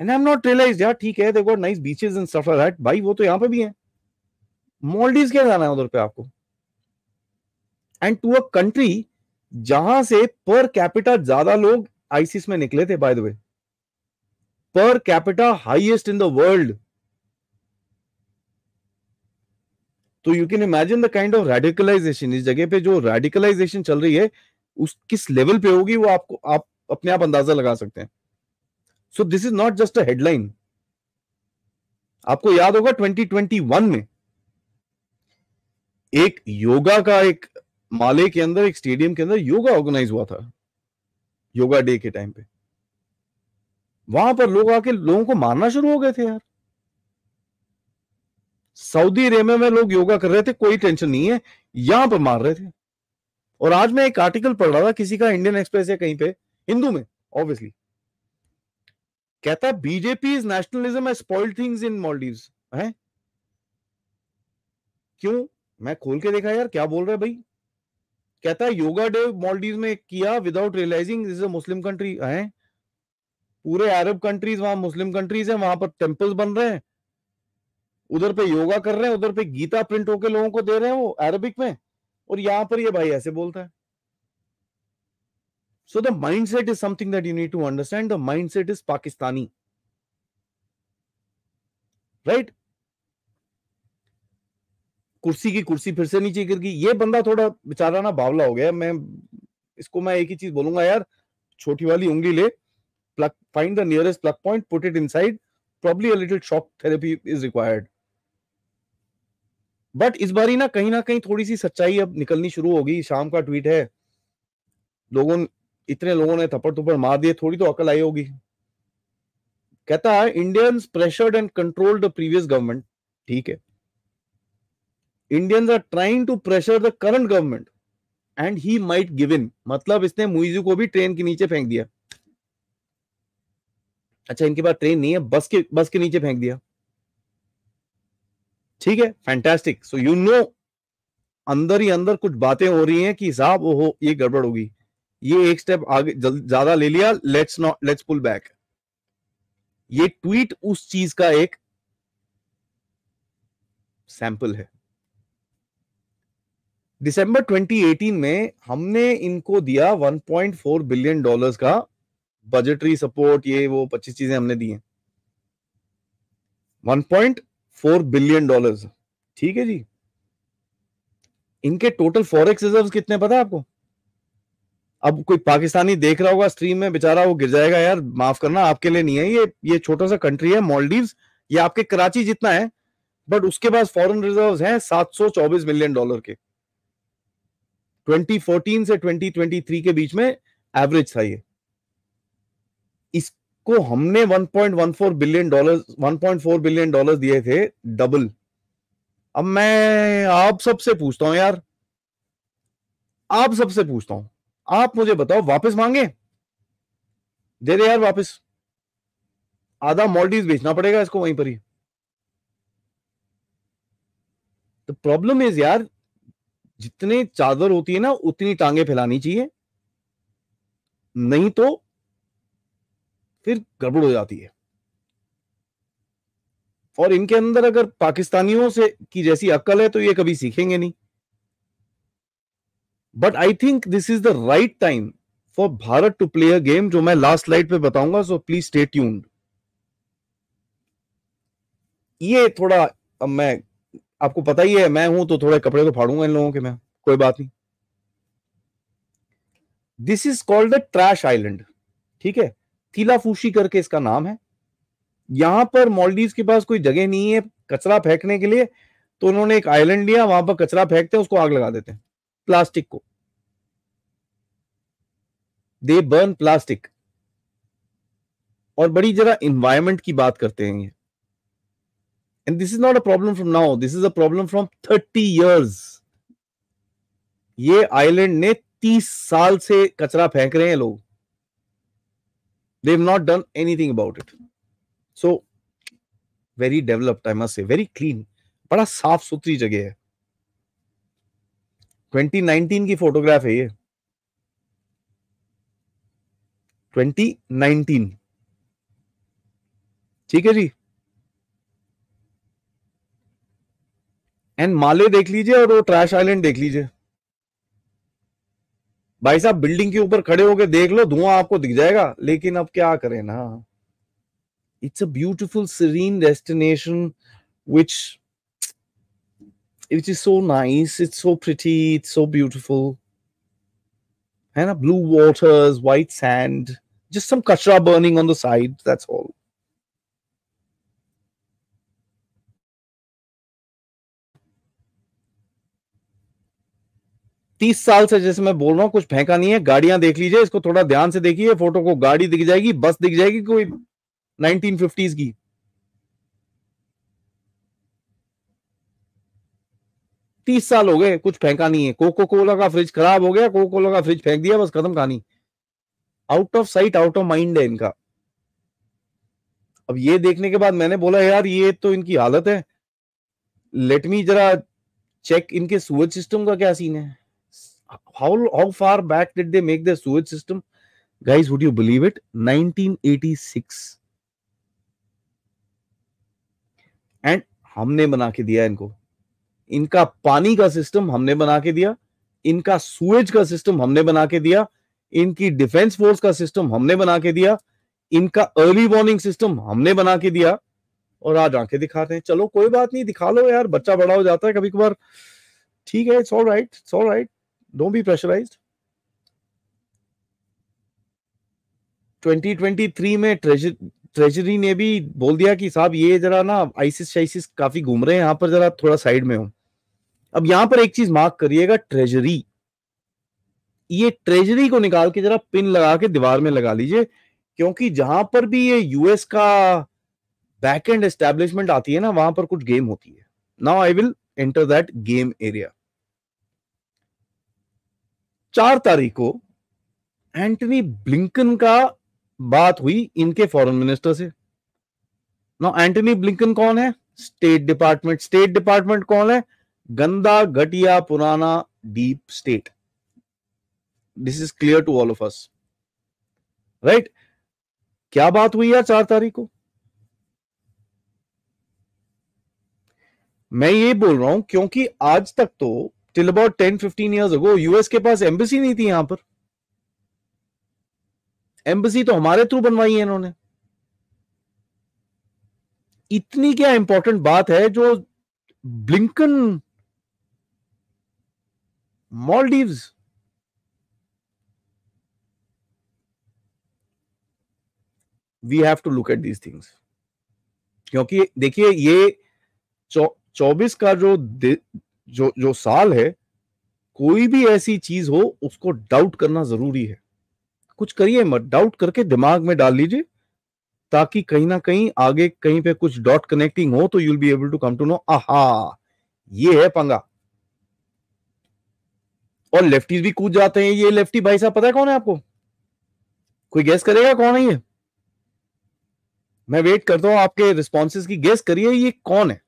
and I am not realise यार ठीक है देखो nice beaches and stuff like भाई वो तो यहाँ पे भी है मॉलडीव क्या जाना है उधर पे आपको एंड टू अ कंट्री जहां से पर कैपिटा ज्यादा लोग आईसीस में निकले थे bye the way per capita highest in the world तो you can imagine the kind of radicalisation इस जगह पे जो रेडिकलाइजेशन चल रही है उस किस लेवल पे होगी वो आपको आप अपने आप अंदाजा लगा सकते हैं so this is not just a headline आपको याद होगा 2021 में एक योगा का एक माले के अंदर एक स्टेडियम के अंदर योगा ऑर्गेनाइज हुआ था योगा डे के टाइम पे वहां पर लोग आके लोगों को मारना शुरू हो गए थे यार सऊदी अरेबिया में लोग योगा कर रहे थे कोई टेंशन नहीं है यहां पर मार रहे थे और आज मैं एक आर्टिकल पढ़ रहा था किसी का इंडियन एक्सप्रेस या कहीं पे हिंदू में ऑब्वियसली कहता BJP is nationalism things in Maldive है क्यों मैं खोल के देखा यार क्या बोल रहा है भाई कहता है योगा डे मॉलडीव में किया विदाउट रियलाइजिंग मुस्लिम कंट्री है पूरे अरब कंट्रीज वहां मुस्लिम कंट्रीज है वहां पर टेम्पल्स बन रहे हैं उधर पे योगा कर रहे हैं उधर पे गीता प्रिंट होके लोगों को दे रहे हैं वो अरबिक में और यहां पर ये भाई ऐसे बोलता है so the mindset is something that you need to understand the mindset is Pakistani right कुर्सी की कुर्सी फिर से नीचे गिर गई ये बंदा थोड़ा बेचारा ना बावला हो गया मैं इसको मैं एक ही चीज बोलूंगा यार छोटी वाली उंगली ले plug find the nearest plug point put it inside probably a little shock therapy is required but इस बारी ना कहीं ना कहीं थोड़ी सी सच्चाई अब निकलनी शुरू होगी शाम का ट्वीट है लोगों इतने लोगों ने थप्पड़ थप्पड़ मार दिए थोड़ी तो अकल आई होगी कहता है Indians pressured and controlled the previous government ठीक है Indians are trying to pressure the current government and he might give in मतलब इसने मुइजू को भी ट्रेन के नीचे फेंक दिया अच्छा इनके पास ट्रेन नहीं है बस के बस के नीचे फेंक दिया ठीक है फैंटेस्टिक सो यू नो अंदर ही अंदर कुछ बातें हो रही हैं कि साहब हो ये गड़बड़ होगी ये एक स्टेप आगे ज्यादा ले लिया let's not let's pull back ये ट्वीट उस चीज का एक सैंपल है दिसंबर 2018 में हमने इनको दिया 1.4 बिलियन डॉलर्स का बजटरी सपोर्ट ये वो 25 चीजें हमने दी हैं फोर बिलियन डॉलर ठीक है जी इनके टोटल फॉरेक्स रिजर्व कितने पता है आपको अब कोई पाकिस्तानी देख रहा होगा स्ट्रीम में बेचारा वो गिर जाएगा यार माफ करना आपके लिए नहीं है ये ये छोटा सा कंट्री है मॉलडीव ये आपके कराची जितना है बट उसके पास फॉरेन रिजर्व्स हैं 724 मिलियन डॉलर के 2014 से 2023 के बीच में एवरेज था ये को हमने 1.14 बिलियन डॉलर 1.4 बिलियन डॉलर दिए थे डबल अब मैं आप सबसे पूछता हूं यार आप सबसे पूछता हूं आप मुझे बताओ वापस मांगे दे दे यार वापस आधा मॉल्डीज बेचना पड़ेगा इसको वहीं पर ही तो प्रॉब्लम इज यार जितने चादर होती है ना उतनी टांगे फैलानी चाहिए नहीं तो फिर गड़बड़ हो जाती है और इनके अंदर अगर पाकिस्तानियों से की जैसी अक्ल है तो ये कभी सीखेंगे नहीं but I think this is the right time for Bharat to play a game जो मैं लास्ट स्लाइड पे बताऊंगा सो प्लीज स्टे ट्यून्ड ये थोड़ा अब मैं आपको पता ही है मैं हूं तो थोड़े कपड़े को तो फाड़ूंगा इन लोगों के मैं कोई बात नहीं this is called the trash island ठीक है थीलाफूशी करके इसका नाम है यहां पर मॉलडीव के पास कोई जगह नहीं है कचरा फेंकने के लिए तो उन्होंने एक आइलैंड लिया वहां पर कचरा फेंकते हैं उसको आग लगा देते हैं प्लास्टिक को दे बर्न प्लास्टिक और बड़ी जरा इन्वायरमेंट की बात करते हैं ये and this is not a problem from now this is a problem from thirty years ये आइलैंड ने तीस साल से कचरा फेंक रहे हैं लोग They've not done anything about it. So very developed, I must say, very clean. bada saaf sutri jagah hai 2019 ki photograph hai ye 2019 theek hai ji and Male देख लीजिए और वो ट्रैश आइलैंड देख लीजिए भाई साहब बिल्डिंग के ऊपर खड़े होकर देख लो धुआं आपको दिख जाएगा लेकिन अब क्या करें ना it's a beautiful serene destination which it is so nice it's so pretty it's so beautiful है ना blue waters white sand just some kachra burning on the side that's all तीस साल से जैसे मैं बोल रहा हूँ कुछ फेंका नहीं है गाड़ियां देख लीजिए इसको थोड़ा ध्यान से देखिए फोटो को गाड़ी दिख जाएगी बस दिख जाएगी कोई नाइनटीन फिफ्टीज की तीस साल हो गए कुछ फेंका नहीं है कोको कोला का फ्रिज खराब हो गया कोको कोला का फ्रिज फेंक दिया बस खत्म कहानी out of sight out of mind है इनका अब ये देखने के बाद मैंने बोला यार ये तो इनकी हालत है लेट मी जरा चेक इनके सूरज सिस्टम का क्या सीन है how how far back did they make their sewage system guys would you believe it 1986 and हमने बना के दिया इनको इनका पानी का सिस्टम हमने बना के दिया इनका सुएज का सिस्टम हमने बना के दिया इनकी डिफेंस फोर्स का सिस्टम हमने बना के दिया इनका अर्ली वार्निंग सिस्टम हमने बना के दिया और आज आंखें दिखाते हैं चलो कोई बात नहीं दिखा लो यार बच्चा बड़ा हो जाता है कभी कभार ठीक है it's all right it's all right Don't be pressurized. 2023 में ट्रेजर ट्रेजरी ने भी बोल दिया कि साहब ये जरा ना आइसिस शाइसिस काफी घूम रहे हैं यहां पर जरा थोड़ा साइड में हो अब यहां पर एक चीज मार्क करिएगा ट्रेजरी ये ट्रेजरी को निकाल के जरा पिन लगा के दीवार में लगा लीजिए क्योंकि जहां पर भी ये यूएस का बैकएंड एस्टेब्लिशमेंट आती है ना वहां पर कुछ गेम होती है now I will enter that game area चार तारीख को एंटनी ब्लिंकन का बात हुई इनके फॉरेन मिनिस्टर से ना एंटनी ब्लिंकन कौन है स्टेट डिपार्टमेंट स्टेट डिपार्टमेंट कौन है गंदा घटिया पुराना deep state this is clear to all of us right क्या बात हुई यार चार तारीख को मैं ये बोल रहा हूं क्योंकि आज तक तो till about ten fifteen years ago US के पास एम्बेसी नहीं थी यहां पर एम्बेसी तो हमारे थ्रू बनवाई है इन्होंने इतनी क्या इंपॉर्टेंट बात है जो Blinken Maldives we have to look at these things क्योंकि देखिए ये चौबीस का जो जो जो साल है कोई भी ऐसी चीज हो उसको डाउट करना जरूरी है कुछ करिए मत डाउट करके दिमाग में डाल लीजिए ताकि कहीं ना कहीं आगे कहीं पे कुछ डॉट कनेक्टिंग हो तो you'll be able to come to know आहा ये है पंगा और लेफ्टीज भी कूद जाते हैं ये लेफ्टी भाई साहब पता है कौन है आपको कोई गैस करेगा कौन है ये मैं वेट करता हूं आपके रिस्पॉन्सेज की गैस करिए ये कौन है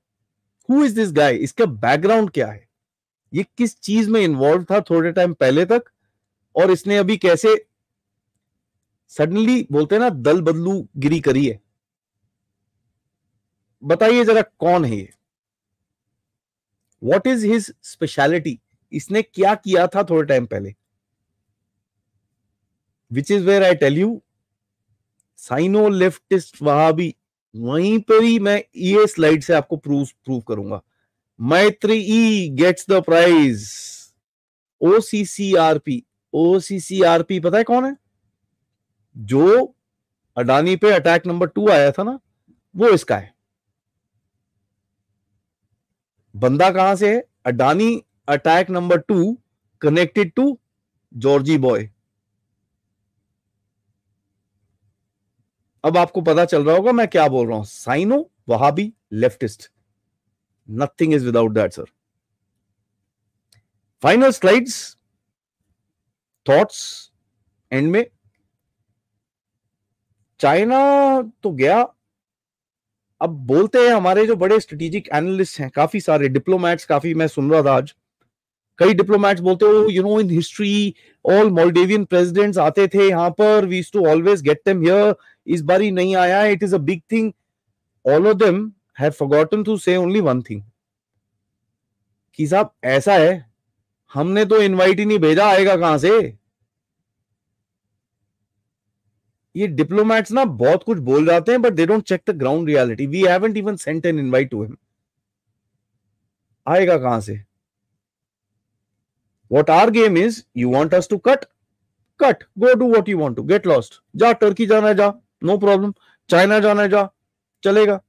हु इज दिस गाय इसका बैकग्राउंड क्या है ये किस चीज में इन्वॉल्व था थोड़े टाइम पहले तक और इसने अभी कैसे सडनली बोलते हैं ना दल बदलू गिरी करी है बताइए जरा कौन है ये वॉट इज हिज स्पेशलिटी इसने क्या किया था थोड़े टाइम पहले which is where I tell you Sino leftist भी वहीं पर ही मैं ये e स्लाइड से आपको प्रूफ प्रूव करूंगा मैत्री ई gets the prize O O C C C C R P R P पता है कौन है जो अडानी पे अटैक नंबर टू आया था ना वो इसका है बंदा कहां से है Adani attack number two connected to Georgie boy अब आपको पता चल रहा होगा मैं क्या बोल रहा हूं Sino Wahhabi leftist nothing is without that sir final slides thoughts and में चाइना तो गया अब बोलते हैं हमारे जो बड़े स्ट्रेटेजिक एनालिस्ट हैं काफी सारे डिप्लोमैट्स काफी मैं सुन रहा था आज कई डिप्लोमैट्स बोलते हो you know in history all Maldivian presidents आते थे यहां पर we to always get them here इस बार ही नहीं आया it is a thing all of them have forgotten to say only one thing कि साहब ऐसा है हमने तो इनवाइट ही नहीं भेजा आएगा कहां से ये डिप्लोमैट्स ना बहुत कुछ बोल जाते हैं but they don't check the ground reality we haven't even sent an invite to him आएगा कहां से what are game is you want us to cut cut go do what you want to get lost जा Turkey जाना जा no problem China जाना है जा चलेगा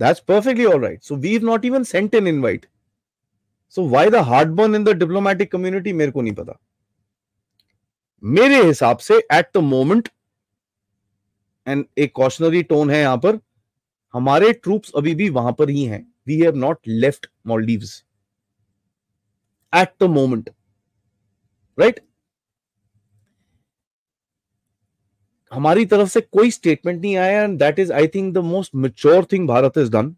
that's perfectly all right so we not even sent an invite so why the heartburn in the diplomatic community मेरे को नहीं पता मेरे हिसाब से एट द मोमेंट एंड एक कॉशनरी टोन है यहां पर हमारे ट्रूप्स अभी भी वहां पर ही हैं we have not left Maldives at the moment right हमारी तरफ से कोई स्टेटमेंट नहीं आया and that is I think the most mature thing Bharat is done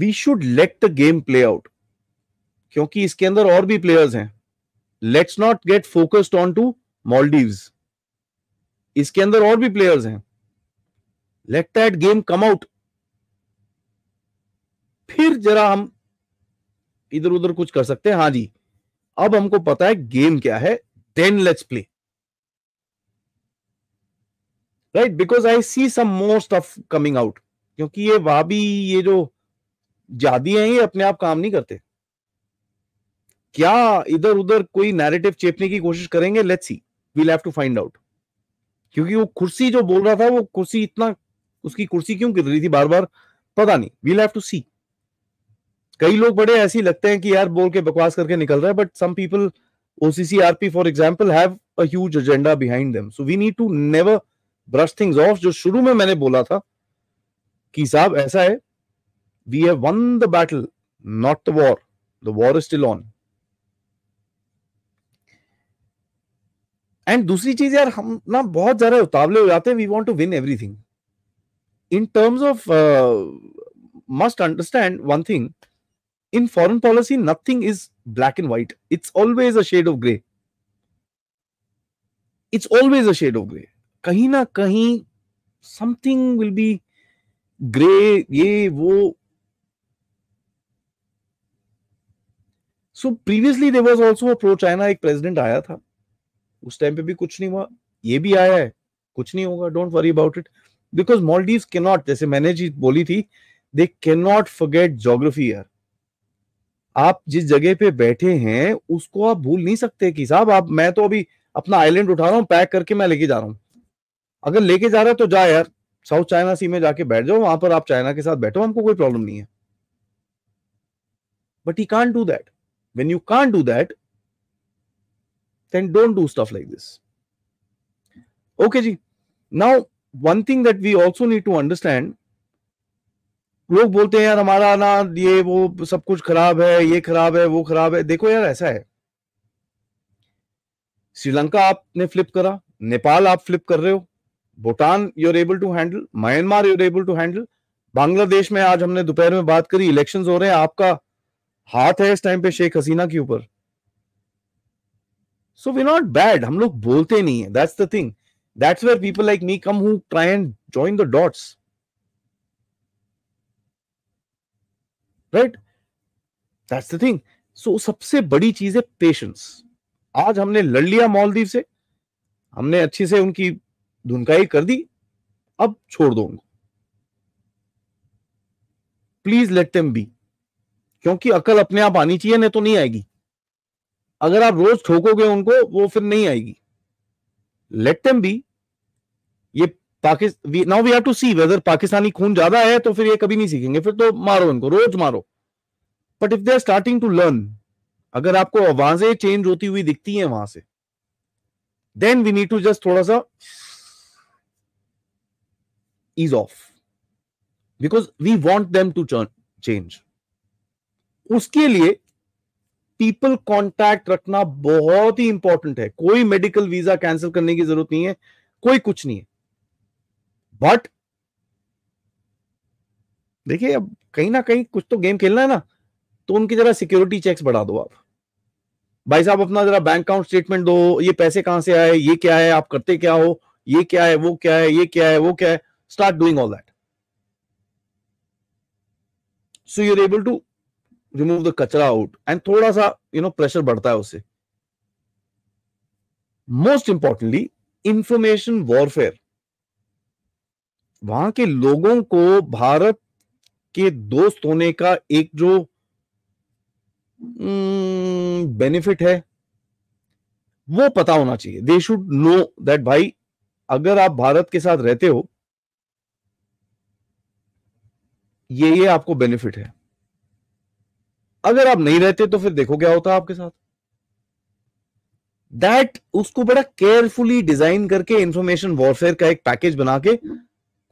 we should let the game play out क्योंकि इसके अंदर और भी प्लेयर्स हैं let's not get focused on to Maldive इसके अंदर और भी प्लेयर्स हैं let that game come out फिर जरा हम इधर उधर कुछ कर सकते हैं हाँ जी अब हमको पता है गेम क्या है then let's play right because I see some more stuff coming out क्योंकि ये वाबी ये जो जादी हैं ये अपने आप काम नहीं करते क्या इधर उधर कोई नैरेटिव चेपने की कोशिश करेंगे let's see we'll have to find out क्योंकि वो कुर्सी जो बोल रहा था वो कुर्सी इतना उसकी कुर्सी क्यों गिर रही थी बार बार पता नहीं वील हैव टू सी कई लोग बड़े ऐसे लगते हैं कि यार बोल के बकवास करके निकल रहा है but some people OCCRP, for example, have a huge agenda behind them. So we need to never brush things off. जो शुरू में मैंने बोला था कि साहब ऐसा है we have won the battle, not the war. The war is still on. And दूसरी चीज यार हम ना बहुत ज्यादा उतावले हो जाते हैं we want to win everything in terms of must understand one thing in foreign policy, nothing is black and white. It's always a shade of gray. It's always a shade of gray. कहीं ना कहीं something will be gray. ये वो. So previously there was also a pro China एक president आया था. उस time पे भी कुछ नहीं हुआ. ये भी आया है. कुछ नहीं होगा. Don't worry about it. Because Maldives cannot जैसे मैंने जी बोली थी. They cannot forget geography यार. आप जिस जगह पे बैठे हैं उसको आप भूल नहीं सकते कि साहब आप मैं तो अभी अपना आइलैंड उठा रहा हूँ पैक करके मैं लेके जा रहा हूँ अगर लेके जा रहा है तो जा यार साउथ चाइना सी में जाके बैठ जाओ वहां पर आप चाइना के साथ बैठो हमको कोई प्रॉब्लम नहीं है but you can do that when you can do that then don't do stuff like this okay जी now one thing that we also need to understand लोग बोलते हैं यार हमारा ना ये वो सब कुछ खराब है ये खराब है वो खराब है देखो यार ऐसा है श्रीलंका आपने फ्लिप करा नेपाल आप फ्लिप कर रहे हो Bhutan you're able to handle Myanmar you're able to handle Bangladesh में आज हमने दोपहर में बात करी इलेक्शंस हो रहे हैं आपका हाथ है इस टाइम पे शेख हसीना के ऊपर सो वी नॉट बैड हम लोग बोलते नहीं है that's the thing that's where people like me come who try and join the dots right that's the thing so सबसे बड़ी चीज है पेशेंस आज हमने लड़ लिया मालदीव से हमने अच्छे से उनकी धुनकाई कर दी अब छोड़ दो उनको प्लीज लेट देम बी क्योंकि अकल अपने आप आनी चाहिए नहीं तो नहीं आएगी अगर आप रोज ठोकोगे उनको वो फिर नहीं आएगी लेट देम बी ये now we have to see whether Pakistani खून ज्यादा है तो फिर ये कभी नहीं सीखेंगे फिर तो मारो इनको रोज मारो but if they are starting to learn अगर आपको आवाजें चेंज होती हुई दिखती हैं वहां से then we need to just थोड़ा सा ease off because we want them to change उसके लिए पीपल कॉन्टैक्ट रखना बहुत ही इंपॉर्टेंट है कोई मेडिकल वीजा कैंसिल करने की जरूरत नहीं है कोई कुछ नहीं है बट देखिए अब कहीं ना कहीं कुछ तो गेम खेलना है ना तो उनकी जरा सिक्योरिटी चेक्स बढ़ा दो आप भाई साहब अपना जरा बैंक अकाउंट स्टेटमेंट दो ये पैसे कहां से आए ये क्या है आप करते क्या हो ये क्या है वो क्या है ये क्या है वो क्या है start doing all that so you able to remove the kachra out and थोड़ा सा यू नो प्रेशर बढ़ता है उससे मोस्ट इंपॉर्टेंटली इंफॉर्मेशन वॉरफेयर वहां के लोगों को भारत के दोस्त होने का एक जो बेनिफिट है वो पता होना चाहिए दे शुड नो दैट भाई अगर आप भारत के साथ रहते हो ये ये आपको बेनिफिट है अगर आप नहीं रहते तो फिर देखो क्या होता आपके साथ दैट उसको बड़ा केयरफुली डिजाइन करके इंफॉर्मेशन वॉरफेयर का एक पैकेज बना के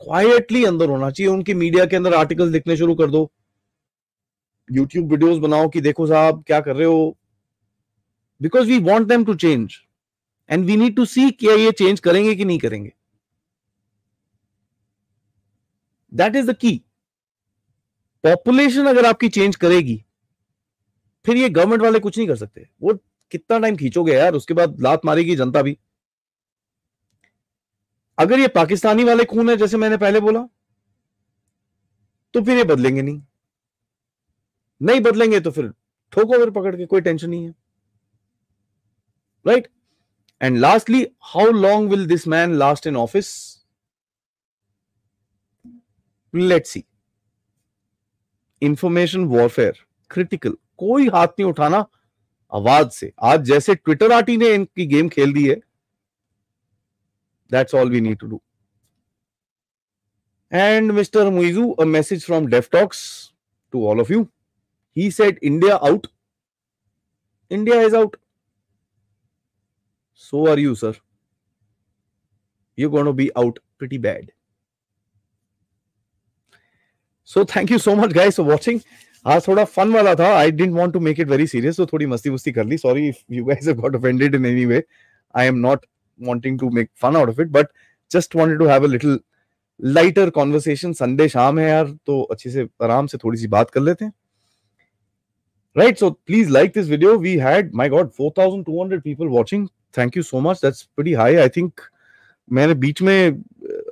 क्वाइटली अंदर होना चाहिए उनकी मीडिया के अंदर आर्टिकल देखने शुरू कर दो यूट्यूब वीडियोस बनाओ कि देखो साहब क्या कर रहे हो because we want them to change and we need to see क्या ये चेंज करेंगे कि नहीं करेंगे that is the key population अगर आपकी चेंज करेगी फिर ये गवर्नमेंट वाले कुछ नहीं कर सकते वो कितना टाइम खींचोगे यार उसके बाद लात मारेगी जनता भी अगर ये पाकिस्तानी वाले खून है जैसे मैंने पहले बोला तो फिर ये बदलेंगे नहीं नहीं बदलेंगे तो फिर ठोको फिर पकड़ के कोई टेंशन नहीं है right and lastly how long will this man last in office let see information warfare critical कोई हाथ नहीं उठाना आवाज से आज जैसे ट्विटर आटी ने इनकी गेम खेल दी है That's all we need to do. And Mr. Muizu, a message from Dev Talks to all of you. He said, India out. India is out. So are you, sir. You're going to be out pretty bad. So thank you so much, guys, for watching. आज थोड़ा fun वाला था I didn't want to make it very serious तो थोड़ी मस्ती वस्ती कर ली sorry if you guys have got offended in any way I am not wanting to make fun out of it, but just wanted to have a little lighter conversation. Sunday sham hai yaar, to अच्छे se आराम se thodi si baat kar lete hain. Right, so please like this video. We had, my God, 4200 people watching. Thank you so much. That's pretty high. I think, मैंने बीच में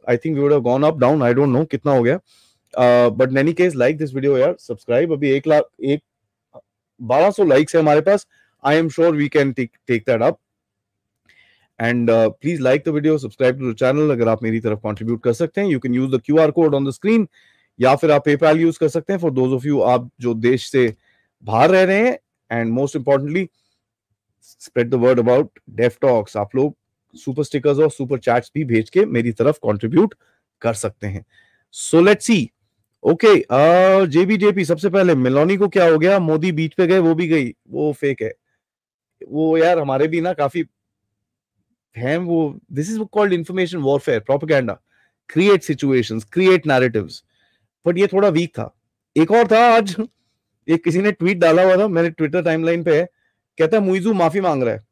I think we gone up down I don't know कितना हो गया but in any case like this video यार subscribe अभी एक लाख एक बारह सौ लाइक्स है हमारे पास I am sure we can take that up and please like the video subscribe to the channel अगर आप मेरी तरफ कॉन्ट्रीब्यूट कर सकते हैं you can use the Q R code on the screen या फिर आप पेपैल यूज कर सकते हैं फॉर दोज ऑफ यू आप जो देश से बाहर रह रहे हैं and most importantly spread the word about Def Talks आप लोग सुपर स्टिकर्स और सुपर चैट्स भी भेज के मेरी तरफ कॉन्ट्रीब्यूट कर सकते हैं so let see okay JB JP सबसे पहले मिलोनी को क्या हो गया मोदी बीच पे गए वो भी गई वो फेक है वो यार हमारे भी ना काफी हैं वो this is called information warfare propaganda create situations create narratives but ये थोड़ा वीक था एक और था आज एक किसी ने ट्वीट डाला हुआ था मैंने ट्विटर टाइमलाइन पे है कहता है मुइजू माफी मांग रहा है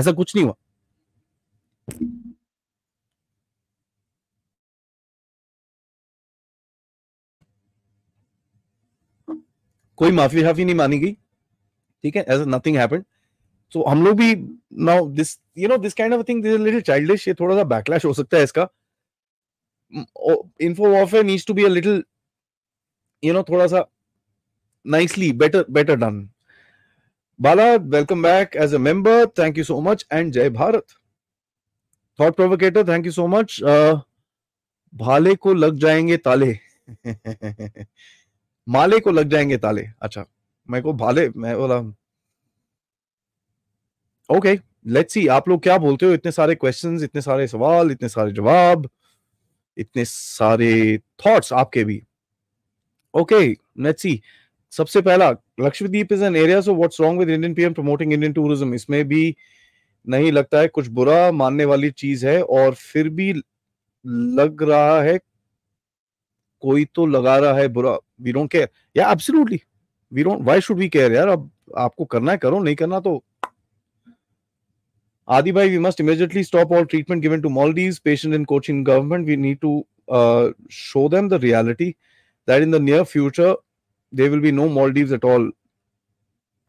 ऐसा कुछ नहीं हुआ कोई माफी शाफी नहीं मानी गई ठीक है एज नथिंग हैपेंड सो हम लोग भी now this you know this kind of thing this is little childish ये थोड़ा सा बैकलैश हो सकता है इसका info warfare needs to be a little you know थोड़ा सा nicely better better done Bala welcome back as a member thank you so much and Jai Bharat thought provocateur thank you so much भाले को लग जाएंगे ताले <laughs> माले को लग जाएंगे ताले अच्छा मैं को भाले मैं बोला ओके लेट्स सी आप लोग क्या बोलते हो इतने सारे क्वेश्चंस इतने सारे सवाल इतने सारे जवाब इतने सारे थॉट्स आपके भी ओके लेट्स सी सबसे पहला Lakshadweep is an area so what's wrong with Indian PM promoting Indian tourism इसमें भी नहीं लगता है कुछ बुरा मानने वाली चीज है और फिर भी लग रहा है कोई तो लगा रहा है बुरा वी डोंट केयर या absolutely we don't why should we care यार अब आपको करना है करो नहीं करना तो Adi Bhai, we must immediately stop all treatment given to Maldives, patient in Cochin government. We need to uh, show them the reality that in the near future, there will be no Maldives at all.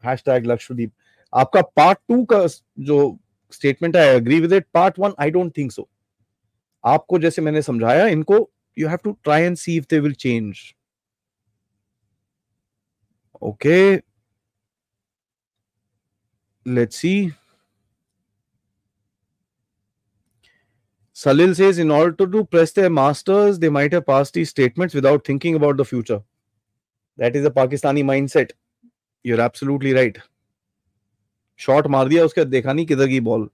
Hashtag Lakshadweep. आपका part to statement, I agree with it. Part one, I don't think so. So आपको जैसे मैंने समझाया you have to try and see if they will change. Okay. Let's see. Salil says, in order to press their masters, they might have passed these statements without thinking about the future. That is a Pakistani mindset. You're absolutely right. Shot mar diya, uske dekha nahi kidhar ki ball.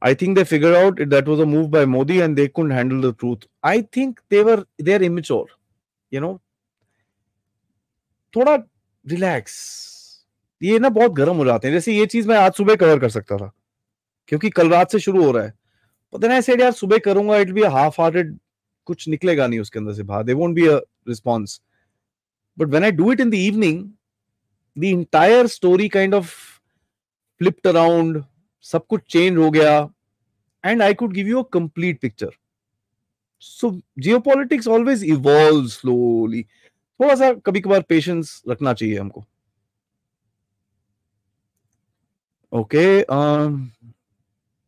I think they figured out that was a move by Modi and they couldn't handle the truth. I think they were they're immature, you know. थोड़ा relax ये ना बहुत गर्म हो जाते हैं जैसे ये चीज मैं आज सुबह कवर कर सकता था क्योंकि कल रात से शुरू हो रहा है पता नहीं सेड यार सुबह करूंगा इट बी हाफ हार्टेड कुछ निकलेगा नहीं उसके अंदर से बाहर they won't be a response but when I do it in the evening the entire story kind of flipped around सब कुछ चेंज हो गया and I could give you a complete picture so geo politics always evolve slowly थोड़ा सा कभी कभार patience रखना चाहिए हमको okay okay, um,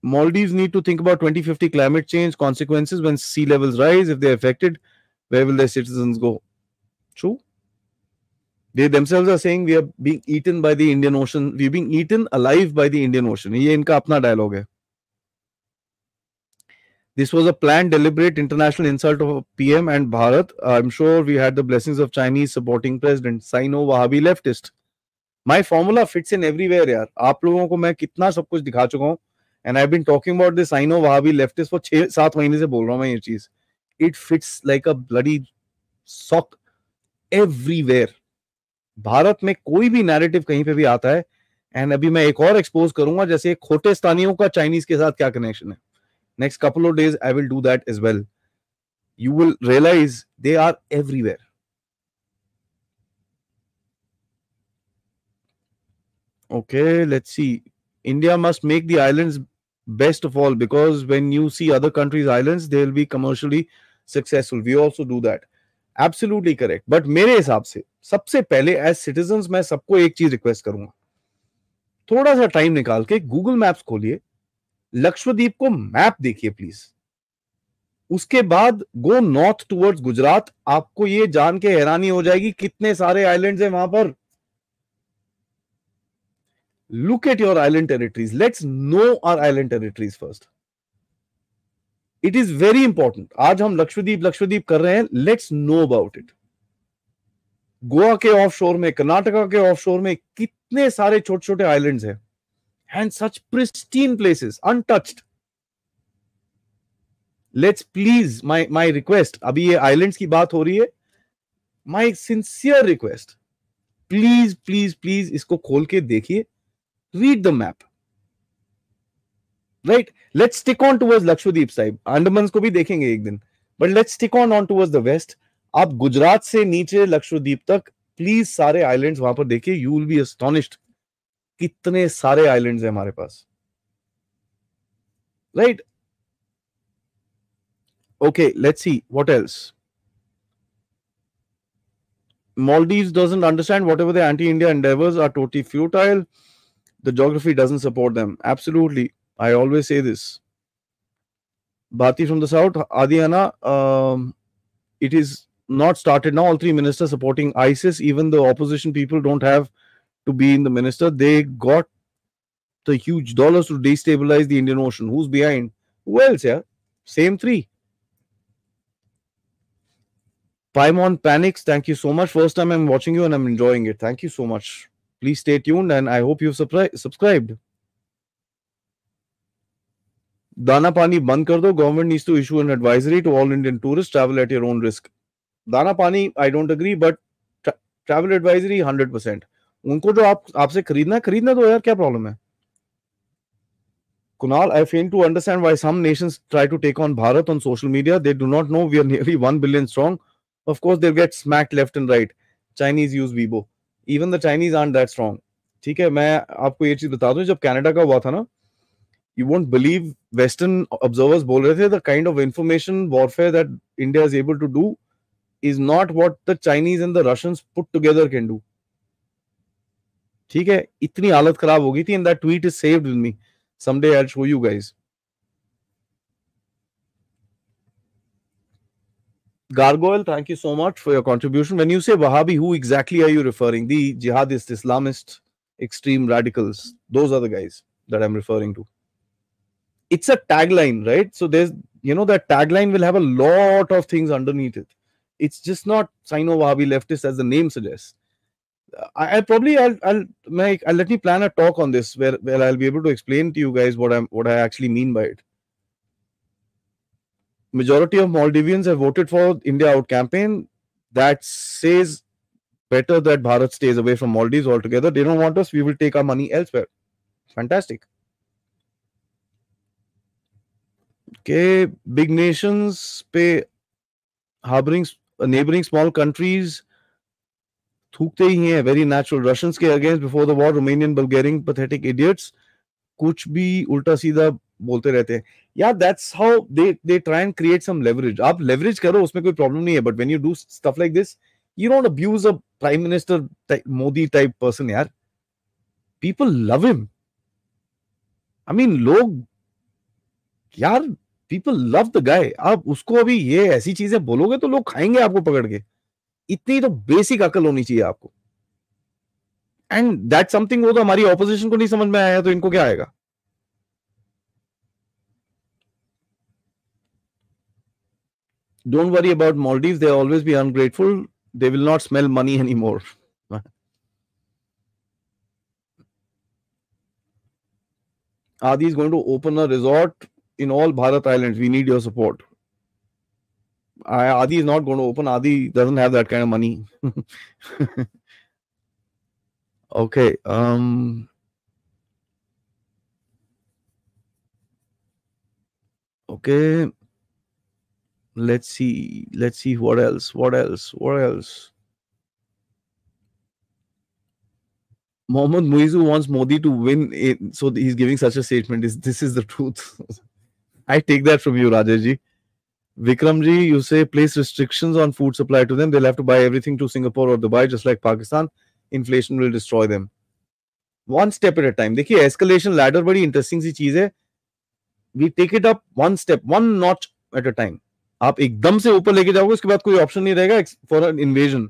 Maldives need to think about 2050 climate change consequences when sea levels rise. If they're affected, where will their citizens go? True. They themselves are saying we are being eaten by the Indian Ocean. We're being eaten alive by the Indian Ocean. ये इनका अपना dialogue है. This was a planned, deliberate international insult of PM and Bharat. I'm sure we had the blessings of Chinese supporting president, Sino-Wahhabi leftist. My formula fits in everywhere, यार. आप लोगों को मैं कितना सब कुछ दिखा चुका हूँ. And I been talking about this I know भी लेफ्ट फॉर छह सात महीने से बोल रहा हूँ मैं ये चीज it fits like a bloody sock everywhere Bharat में कोई भी नैरेटिव कहीं पे भी आता है एंड अभी मैं एक और एक्सपोज करूंगा जैसे खोटे स्थानियों का चाइनीज के साथ क्या कनेक्शन है next couple of days I will do that is well you will realize they are everywhere okay let's see India must make the islands best of all because when you see other countries islands they'll be commercially successful we also do that absolutely correct but मेरे हिसाब से सबसे पहले as citizen मैं सबको एक चीज request करूंगा थोड़ा सा टाइम निकाल के गूगल मैप्स खोलिए लक्षद्वीप को मैप देखिए प्लीज उसके बाद गो नॉर्थ टुवर्ड्स गुजरात आपको ये जान के हैरानी हो जाएगी कितने सारे आइलैंड्स हैं वहां पर look at your island territories. Let's know our island territories first. It is very important आज हम लक्षद्वीप लक्षद्वीप कर रहे हैं let's know about it Goa के ऑफशोर में कर्नाटका के ऑफशोर में कितने सारे छोटे छोटे आइलैंड्स हैं and such pristine places untouched let's please my my request अभी ये आइलैंड्स की बात हो रही है my sincere request please please please इसको खोल के देखिए read the map right let's stick on towards lakshadweep साहिब andamans को भी देखेंगे एक दिन but let's stick on on towards the west आप गुजरात से नीचे लक्षद्वीप तक प्लीज सारे आइलैंड्स वहां पर देखिए यू विल बी अस्टॉनिश्ड कितने सारे आइलैंड्स हैं हमारे पास right okay let's see what else Maldives doesn't understand whatever the anti-India endeavors are totally futile. the geography doesn't support them. Absolutely. I always say this. Bhati from the south, Adiyana, um, it is not started now. All three ministers supporting ISIS, even the opposition people don't have to be in the minister. They got the huge dollars to destabilize the Indian Ocean. Who's behind? Who else? Yeah, same three. Paimon panics. Thank you so much. First time I'm watching you and I'm enjoying it. Thank you so much. Please stay tuned and I hope you've subscribed. दाना पानी बंद कर दो government needs to issue an advisory to all Indian tourist travel at your own risk दाना पानी I don't agree but travel advisory hundred percent उनको जो आप आपसे खरीदना है खरीदना तो यार क्या प्रॉब्लम है Kunal, I fail to understand why some nations try to take on Bharat on social media. They do not know we are nearly 1 billion strong. Of course, they'll get smacked left and right. Chinese use Weibo. Even the Chinese are that strong ठीक है मैं आपको ये चीज बता दूं जब Canada का हुआ था ना you won't believe western observers बोल रहे थे the kind of information warfare that India is able to do is not what the Chinese and the Russians put together can do ठीक है इतनी हालत खराब हो गई थी in that tweet is saved with me someday I show you guys Gargoyle, thank you so much for your contribution. When you say Wahhabi, who exactly are you referring? The jihadist, Islamist, extreme radicals. Those are the guys that I'm referring to. It's a tagline, right? So there's, you know, that tagline will have a lot of things underneath it. It's just not Sino Wahhabi leftist as the name suggests. I, I probably I'll I'll make I'll let me plan a talk on this where where I'll be able to explain to you guys what I'm what I actually mean by it majority of Maldivians have voted for India Out campaign that says better that Bharat stays away from Maldives altogether. They don't want us. We will take our money elsewhere. Fantastic. Okay, big nations pay harboring uh, neighboring small countries. Very natural. हैं very against before the war. Romanian, Bulgarian, pathetic idiots. कुछ भी उल्टा सीधा बोलते रहते हैं या that's how they they try and create some leverage आप लेवरेज करो उसमें कोई प्रॉब्लम नहीं है but when you do stuff like this you don't abuse a prime minister Modi type person यार people love him I mean लोग यार people love the guy आप उसको अभी ये ऐसी चीजें बोलोगे तो लोग खाएंगे आपको पकड़ के इतनी तो बेसिक अकल होनी चाहिए आपको एंड दैट समथिंग वो तो हमारी ऑपोजिशन को नहीं समझ में आया तो इनको क्या आएगा don't worry about Maldives they always be ungrateful they will not smell money any more Adi is going to open a resort in all Bharat island we need your support Adi is not going to open Adi doesn't have that kind of money Okay. Um. Okay. Let's see. Let's see what else. What else? What else? Mohammad Muizu wants Modi to win, so he's giving such a statement. Is this is the truth? <laughs> I take that from you, Rajaji. Vikramji, you say place restrictions on food supply to them. They'll have to buy everything to Singapore or Dubai, just like Pakistan inflation will destroy them one step at a time देखिए escalation ladder बड़ी interesting सी चीज है we take it up one step one not at a time आप एकदम से ऊपर लेके जाओगे उसके बाद कोई ऑप्शन नहीं रहेगा for an invasion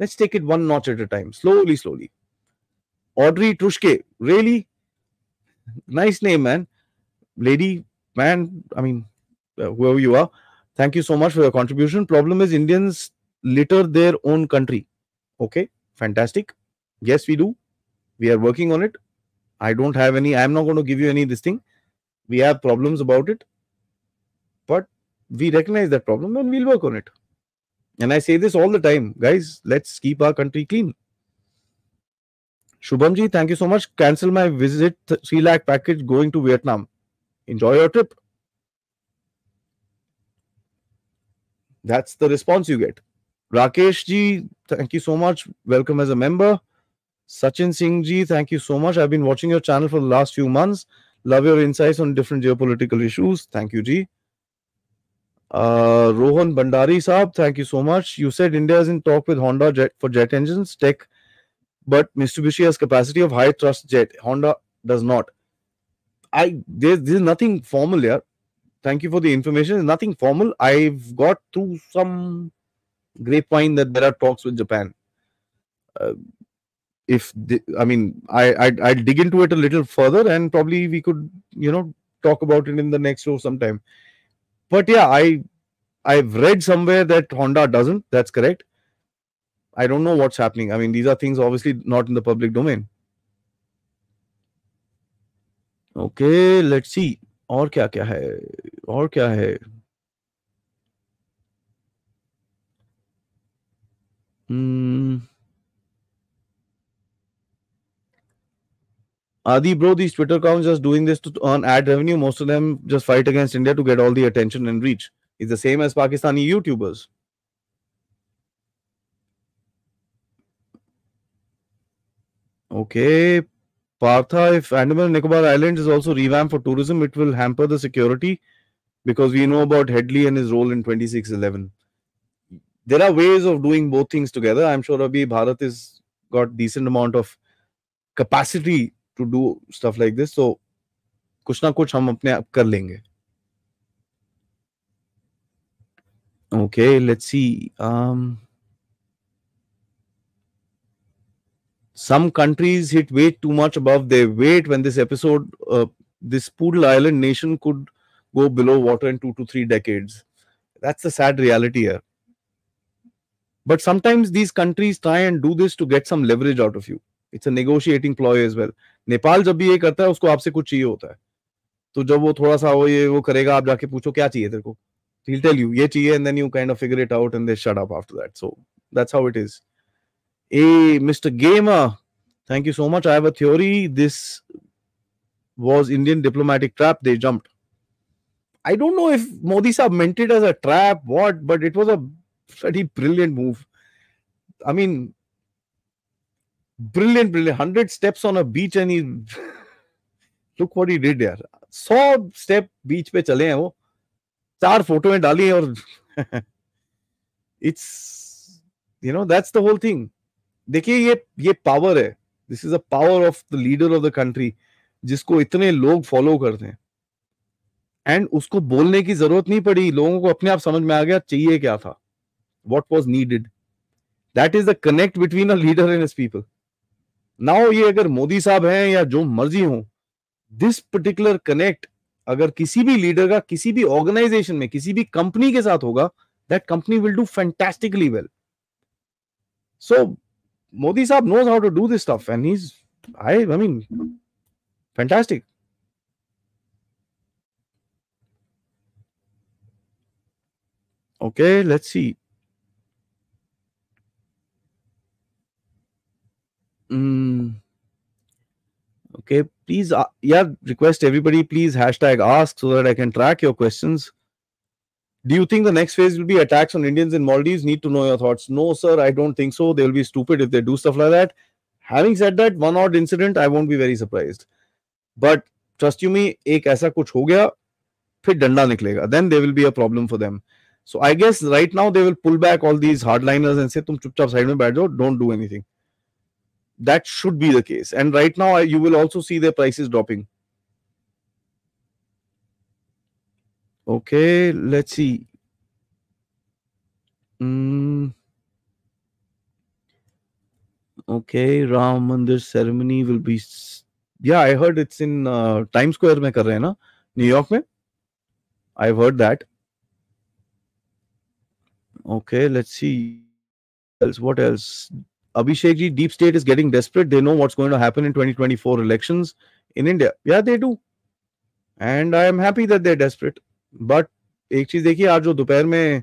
let's take it one not at a time slowly slowly Audrey Truschke really nice name man lady man I mean whoever you are thank you so much for your contribution problem is indians litter their own country okay fantastic yes we do we are working on it i don't have any i'm not going to give you any this thing we have problems about it but we recognize that problem and we'll work on it and i say this all the time guys let's keep our country clean shubhamji thank you so much cancel my visit 3 lakh package going to vietnam enjoy your trip that's the response you get Rakesh ji, thank you so much. Welcome as a member. Sachin Singh ji, thank you so much. I've been watching your channel for the last few months. Love your insights on different geopolitical issues. Thank you, ji. Uh, Rohan Bandari saab, thank you so much. You said India is in talk with Honda jet for jet engines tech, but Mitsubishi has capacity of high thrust jet. Honda does not. I there's, there's nothing formal here. Thank you for the information. There's nothing formal. I've got through some grapevine that there are talks with Japan. Uh, if the, I mean, I, I i dig into it a little further, and probably we could you know talk about it in the next show sometime. But yeah, I I've read somewhere that Honda doesn't. That's correct. I don't know what's happening. I mean, these are things obviously not in the public domain. Okay, let's see. Or क्या क्या Mm. Adi bro, these Twitter accounts just doing this to earn ad revenue. Most of them just fight against India to get all the attention and reach. It's the same as Pakistani YouTubers. Okay. Partha, if Andaman and Nicobar Island is also revamped for tourism, it will hamper the security because we know about Headley and his role in 2611 there are ways of doing both things together. I'm sure Abhi Bharat is got decent amount of capacity to do stuff like this. So कुछ ना कुछ हम अपने आप कर लेंगे okay let's see um, some countries hit weight too much above their weight when this episode uh, this poodle island nation could go below water in two to three decades that's the sad reality here but sometimes these countries try and do this to get some leverage out of you. It's a negotiating ploy as well. Nepal, जब भी ये करता है उसको आपसे कुछ चाहिए होता है तो जब वो थोड़ा सा वो ये वो करेगा आप जाके पूछो क्या चाहिए तेरे को he'll tell you ye chahiye and then you kind of figure it out and they shut up after that so that's how it is hey mr gamer thank you so much i have a theory this was indian diplomatic trap they jumped i don't know if modi saab meant it as a trap what but it was a bloody brilliant move. I mean, brilliant, brilliant. 100 steps on a beach and he. <laughs> Look what he did यार सौ step बीच पे चले हैं वो चार photo में डाली और it's you know that's the whole thing देखिए ये ये पावर है this is a power of the leader of the country जिसको इतने लोग फॉलो करते हैं एंड उसको बोलने की जरूरत नहीं पड़ी लोगों को अपने आप समझ में आ गया चाहिए क्या था what was needed that is the connect between a leader and his people now ये अगर मोदी साहब हैं या जो मर्जी हो दिस पर्टिकुलर कनेक्ट अगर किसी भी लीडर का किसी भी ऑर्गेनाइजेशन में किसी भी कंपनी के साथ होगा that company will do fantastically well so Modi साहब knows how to do this stuff and he I I mean fantastic okay let's see Mm. Okay, please, uh, yeah, request everybody please hashtag ask so that I can track your questions. Do you think the next phase will be attacks on Indians in Maldives? Need to know your thoughts. No, sir, I don't think so. They will be stupid if they do stuff like that. Having said that, one odd incident, I won't be very surprised. But trust you me, ek aisa kuch ho gaya, फिर डंडा निकलेगा then they will be a problem for them so I guess right now they will pull back all these hardliners and say तुम चुपचाप side में बैठ बैठो. Don't do anything that should be the case and right now you will also see their prices dropping okay let's see mm. okay ram mandir ceremony will be yeah i heard it's in uh, times square mein kar rahe na new york mein i've heard that okay let's see else what else Abhishek ji, deep state is getting desperate. They know what's going to happen in 2024 elections in India. Yeah, they do. And I am happy that they're desperate. But एक चीज देखिए आज जो दोपहर में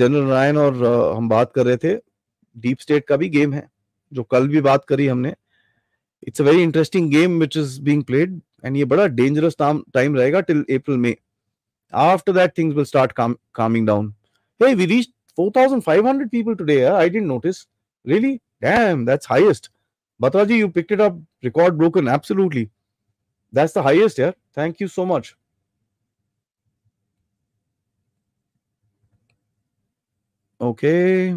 general Narayan और uh, हम बात कर रहे थे डीप स्टेट का भी गेम है जो कल भी बात करी हमने it's a very interesting game which is being played and ये बड़ा डेंजरस टाइम रहेगा टिल अप्रैल में after that things will start coming down we reached 4500 people today I didn't notice Really? Damn, that's highest. Bhatraji, you picked it up. Record broken. Absolutely. That's the highest, yeah. Thank you so much. Okay.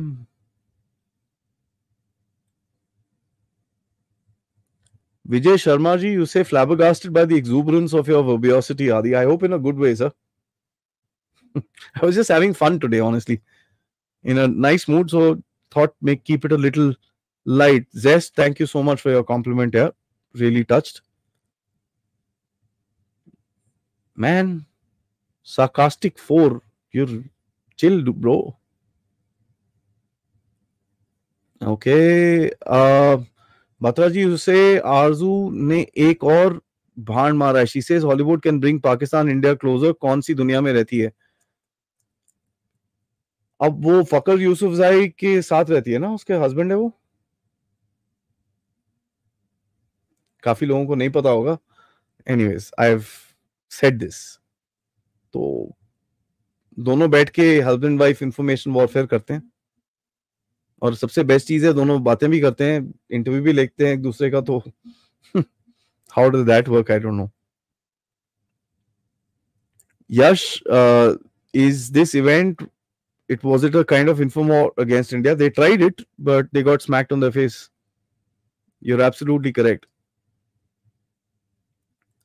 Vijay Sharmaji, you say flabbergasted by the exuberance of your verbosity, Adi. I hope in a good way, sir. <laughs> I was just having fun today, honestly. In a nice mood, so thought may keep it a little light. Zest, thank you so much for your compliment here. Really touched. Man, sarcastic four. You're chilled, bro. Okay Batra ji उसे आरजू ने एक और भांड मारा है she says Hollywood can bring Pakistan India closer कौन सी दुनिया में रहती है अब वो फकर जाई के साथ रहती है ना उसके हस्बैंड है वो काफी लोगों को नहीं पता होगा anyways I have said this तो दोनों बैठ के हस्बैंड वाइफ इंफॉर्मेशन वॉरफेयर करते हैं और सबसे बेस्ट चीज है दोनों बातें भी करते हैं इंटरव्यू भी लेते हैं एक दूसरे का तो how does that work I don't know Yash is this event it was it a kind of info war against India. They tried it, but they got smacked on the face. You're absolutely correct.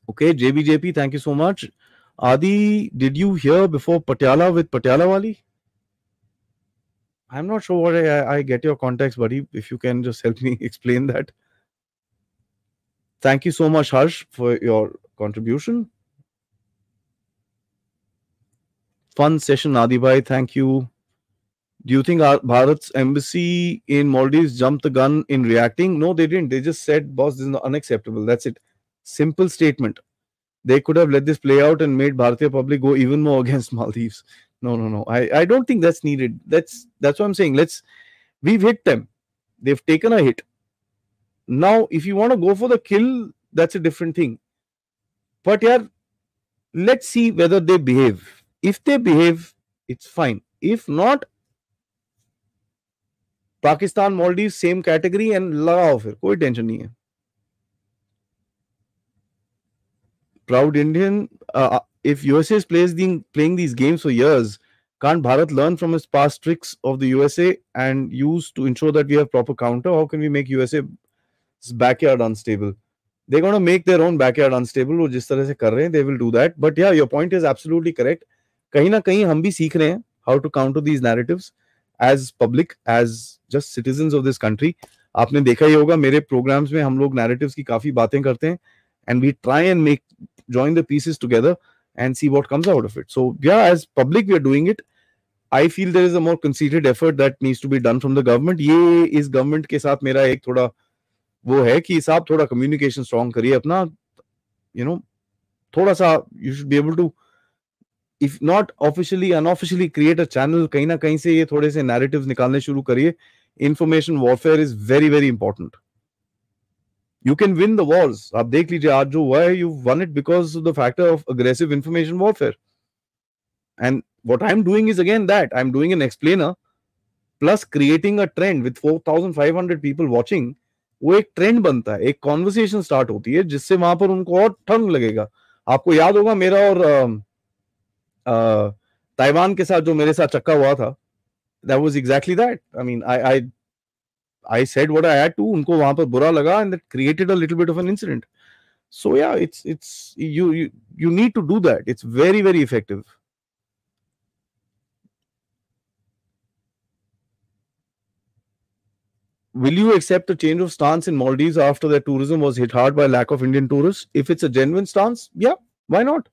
Okay, JBJP, thank you so much. Adi, did you hear before Patiala with Patiala Wali? I'm not sure what I, I get your context, buddy. If you can just help <laughs> me explain that. Thank you so much, Harsh, for your contribution. fun session, Adi Thank you. Do you think our, Bharat's embassy in Maldives jumped the gun in reacting? No, they didn't. They just said, boss, this is unacceptable. That's it. Simple statement. They could have let this play out and made Bharatiya public go even more <laughs> against Maldives. No, no, no. I, I don't think that's needed. That's that's what I'm saying. Let's we've hit them. They've taken a hit. Now, if you want to go for the kill, that's a different thing. But yeah, let's see whether they behave if they behave it's fine if not Pakistan, Maldives, same category, and लगाओ फिर कोई tension. proud Indian. Uh, uh if USA is the, playing these games for years, can't Bharat learn from his past tricks of the USA and use to ensure that we have proper counter? How can we make USA's backyard unstable? They're going to make their own backyard unstable. They will do that. But yeah, your point is absolutely correct. कहीं ना कहीं हम भी सीख रहे हैं how to counter these narratives as public as just citizen of this country आपने देखा ही होगा मेरे प्रोग्राम्स में हम लोग नैरेटिव्स की काफी बातें करते हैं and we try and make join the pieces and see what comes out of it so yeah as public we are doing it I feel there is a more considered effort that needs to be done from the government ये इस government के साथ मेरा एक थोड़ा वो है कि साहब थोड़ा कम्युनिकेशन स्ट्रॉन्ग करिए अपना यू you नो know, थोड़ा सा you should be able to if not officially unofficially create a channel कहीं ना कहीं से ये थोड़े से नैरेटिव निकालने शुरू करिए information warfare is very very important you can win the wars आप देख लीजिए आज जो हुआ है you won it because the factor of aggressive information warfare and what I am doing is again that I am doing an explainer plus creating a trend with four thousand five hundred people watching वो एक trend बनता है एक conversation start होती है जिससे वहां पर उनको और ठंड लगेगा आपको याद होगा मेरा और ताइवान uh, के साथ जो मेरे साथ चक्का हुआ था that was exactly that I mean I I I said little I of to उनको वहां पर बुरा लगा and that created a little bit of an incident so yeah it's it's you you, you need to do that it's very very effective Will you accept a change of stance in Maldives after their tourism was hit hard by lack of Indian tourists? If it's a genuine stance, yeah, why not?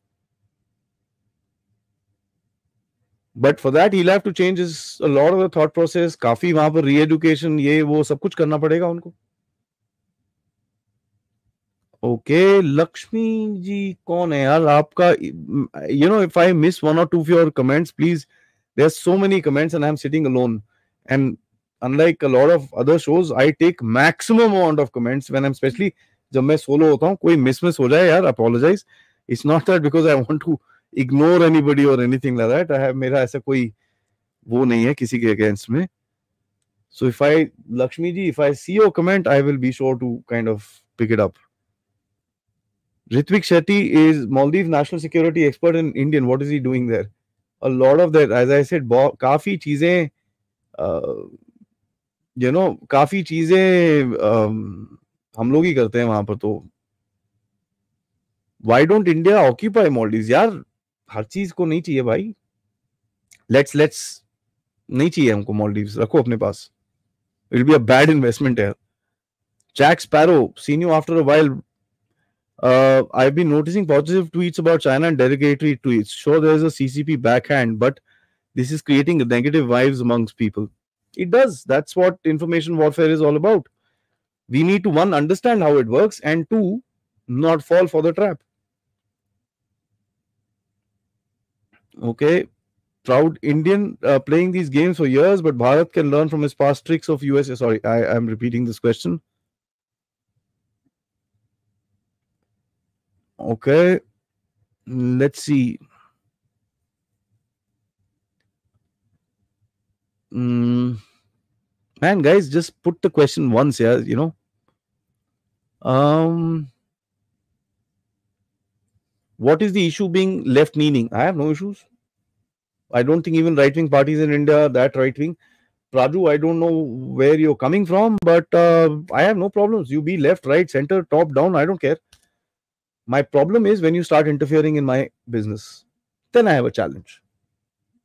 But for that he to change is a of the thought process काफी वहां पर री education ये वो सब कुछ करना पड़ेगा उनको ओके okay, लक्ष्मी जी कौन है यार आपका you know if I miss one और two of your comments please there so many comments and I am sitting alone and unlike a lot of other shows I take maximum amount of comments when I am specially जब मैं solo होता हूँ कोई miss miss हो जाए यार apologize it's not that because I want to ignore anybody और anything like that I have मेरा ऐसा कोई वो नहीं है किसी के अगेंस्ट में so if I Lakshmi ji if I see your comment I will be sure to kind of pick it up Ritvik Shetty is Maldives national security expert in Indian. What is he doing there? A lot of that, as I said, काफी चीजें, uh, you know, काफी चीजें um, हम लोग ही करते हैं वहां पर तो. Why don't India occupy Maldives? यार हर चीज को नहीं चाहिए भाई लेट्स लेट्स नहीं चाहिए हमको मॉलडीव रखो अपने पास it be a bad investment है Jack Sparrow scene you after a while Uh, I've been noticing positive tweets about China and derogatory tweets. Sure, there is a CCP backhand, but this is creating negative vibes amongst people. It does. That's what information warfare is all about. We need to one understand how it works and two not fall for the trap. Okay, proud Indian uh, playing these games for years, but Bharat can learn from his past tricks of USA. Sorry, I, am repeating this question. Okay, let's see. Mm. Man, guys, just put the question once, yeah, you know. Um, what is the issue being left leaning? I have no issues. I don't think even right wing parties in India that right wing. Praju, I don't know where you're coming from, but uh, I have no problems. You be left, right, center, top, down. I don't care. My problem is when you start interfering in my business, then I have a challenge.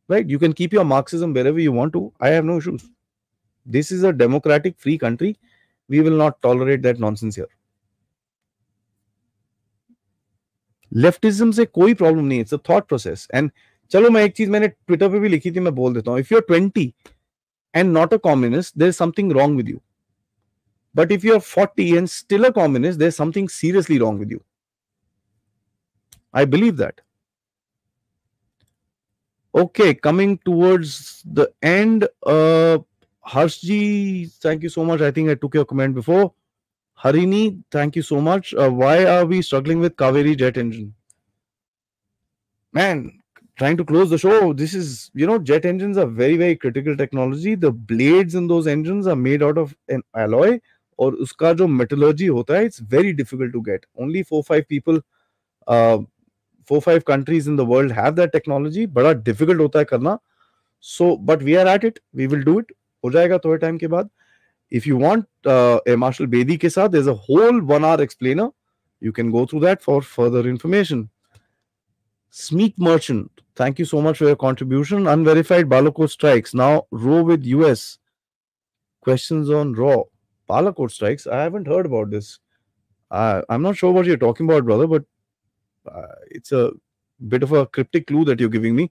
Right? You can keep your Marxism wherever you want to. I have no issues. This is a democratic, free country. We will not tolerate that nonsense here. Leftism से कोई problem नहीं it's a thought process and चलो मैं एक चीज मैंने Twitter पे भी लिखी थी मैं बोल देता हूँ if you are twenty and not a communist there is something wrong with you but if you are forty and still a communist there something seriously wrong with you I believe that okay coming towards the end Harsh ji thank you so much I think I i took comment before Harini, thank you so much. Uh, why are we struggling with Kaveri jet engine? Man, trying to close the show. This is, you know, jet engines are very, very critical technology. The blades in those engines are made out of an alloy, or uska jo metallurgy hota hai, it's very difficult to get. Only four, five people, uh, four, five countries in the world have that technology. Bada difficult hota hai karna. So, but we are at it. We will do it. Ho jayega थोड़े time के बाद if you want uh, Air Marshal Bedi kesa, there's a whole one hour explainer. You can go through that for further information. Smeet Merchant, thank you so much for your contribution. Unverified Balakot strikes. Now, row with US. Questions on raw. Balakot strikes. I haven't heard about this. I'm not sure what you're talking about, brother, but uh, it's a bit of a cryptic clue that you're giving me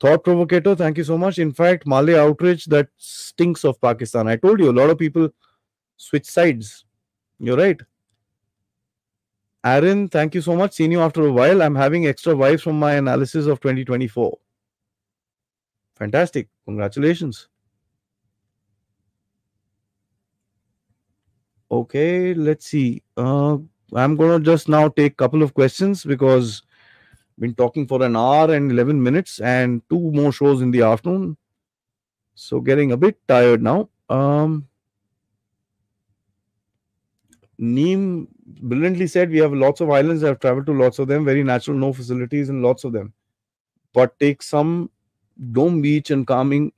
thought provocator thank you so much in fact malay outrage that stinks of pakistan i told you a lot of people switch sides you're right aaron thank you so much Seeing you after a while i'm having extra vibes from my analysis of 2024 fantastic congratulations okay let's see uh, i'm gonna just now take couple of questions because been talking for an hour and 11 minutes and two more shows in the afternoon. So getting a bit tired now. Um, Neem brilliantly said, We have lots of islands. I've traveled to lots of them. Very natural, no facilities and lots of them. But take some dome beach and calming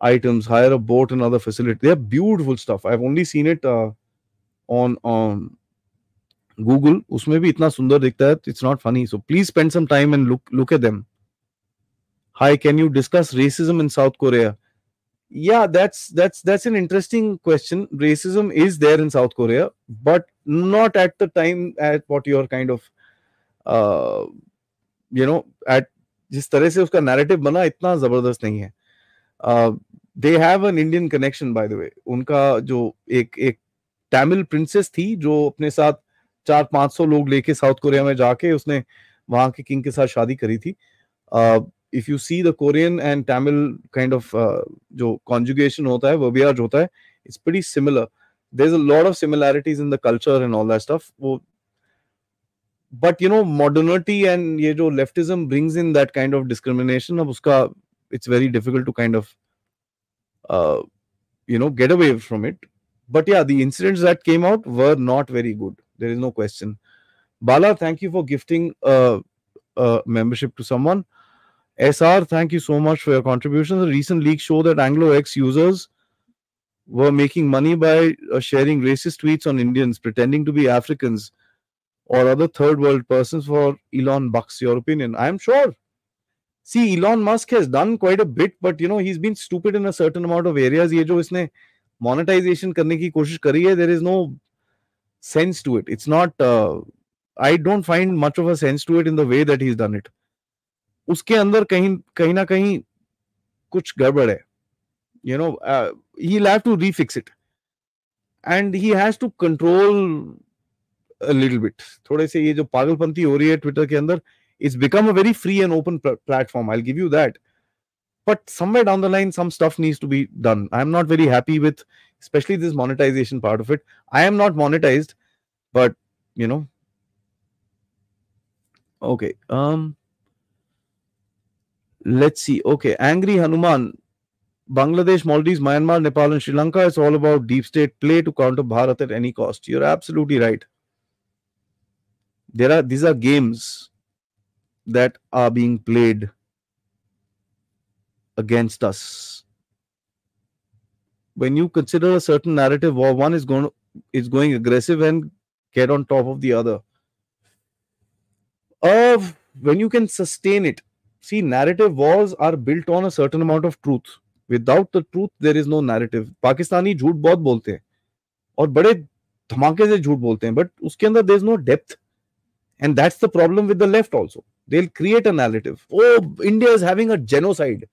items, hire a boat and other facility. They're beautiful stuff. I've only seen it uh, on on Google उसमें भी इतना सुंदर दिखता है it's not funny so please spend some time and look look at them hi can you discuss racism in South Korea yeah that's that's that's an interesting question racism is there in South Korea but not at the time at what your kind of you know at जिस तरह से उसका narrative बना इतना जबरदस्त नहीं है they have an Indian connection by the way उनका जो एक एक टैमिल प्रिंसेस थी जो अपने साथ चार पांच सौ लोग लेके साउथ कोरिया में जाके उसने वहां के किंग के साथ शादी करी थी if you see the Korean and Tamil kind of जो कॉन्जुगेशन होता है वर्बियाज होता है it's pretty similar there is a lot of similarities in the culture and all that stuff वो but you know modernity and ये जो leftism brings in that kind of discrimination अब उसका it's very difficult to kind of you know get away from it but yeah the incidents that came out were not very good There is no question. Bala, thank you for gifting a, a membership to someone. SR, thank you so much for your contributions. The recent leaks show that Anglo X users were making money by uh, sharing racist tweets on Indians, pretending to be Africans or other third world persons for Elon Bucks. Your opinion? I'm sure. See, Elon Musk has done quite a bit, but you know, he's been stupid in a certain amount of areas. ये जो इसने monetization करने की कोशिश there is no sense to it. It's not. Uh, I don't find much of a sense to it in the way that he's done it. Uske andar kahin kahin ना kahin kuch गड़बड़ you know uh, he'll have to refix it and he has to control a little bit थोड़े से ये जो पागलपंती हो रही है Twitter के अंदर it's become a very free and open pl platform i'll give you that but somewhere down the line some stuff needs to be done i'm not very happy with especially this monetization part of it. I am not monetized, but you know. Okay. Um. Let's see. Okay, angry Hanuman. Bangladesh, Maldives, Myanmar, Nepal, and Sri Lanka. It's all about deep state play to counter Bharat at any cost. You're absolutely right. There are these are games that are being played against us when you consider a certain narrative one is going aggressive and get on top of the other of when you can sustain it see narrative wars are built on a certain amount of truth without the truth there is no narrative pakistani jhoot bahut bolte hain aur bade dhamake se jhoot bolte hain but uske andar there is no depth and that's the problem with the left also they'll create a narrative oh india is having a genocide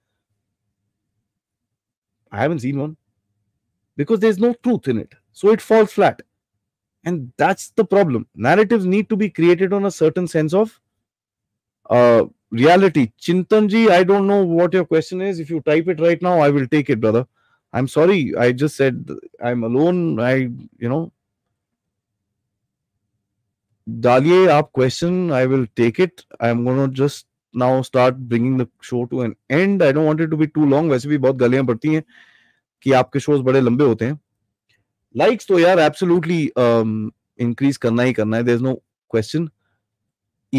i haven't seen one because there's no truth in it. So it falls flat. And that's the problem. Narratives need to be created on a certain sense of uh, reality. Chintanji, I don't know what your question is. If you type it right now, I will take it, brother. I'm sorry. I just said I'm alone. I, you know, Dalie, up question. I will take it. I'm gonna just now start bringing the show to an end. I don't want it to be too long. वैसे भी बहुत गलियां पड़ती हैं कि आपके shows बड़े लंबे होते हैं लाइक्स तो यार एब्सोल्युटली इंक्रीज um, करना ही करना है there no question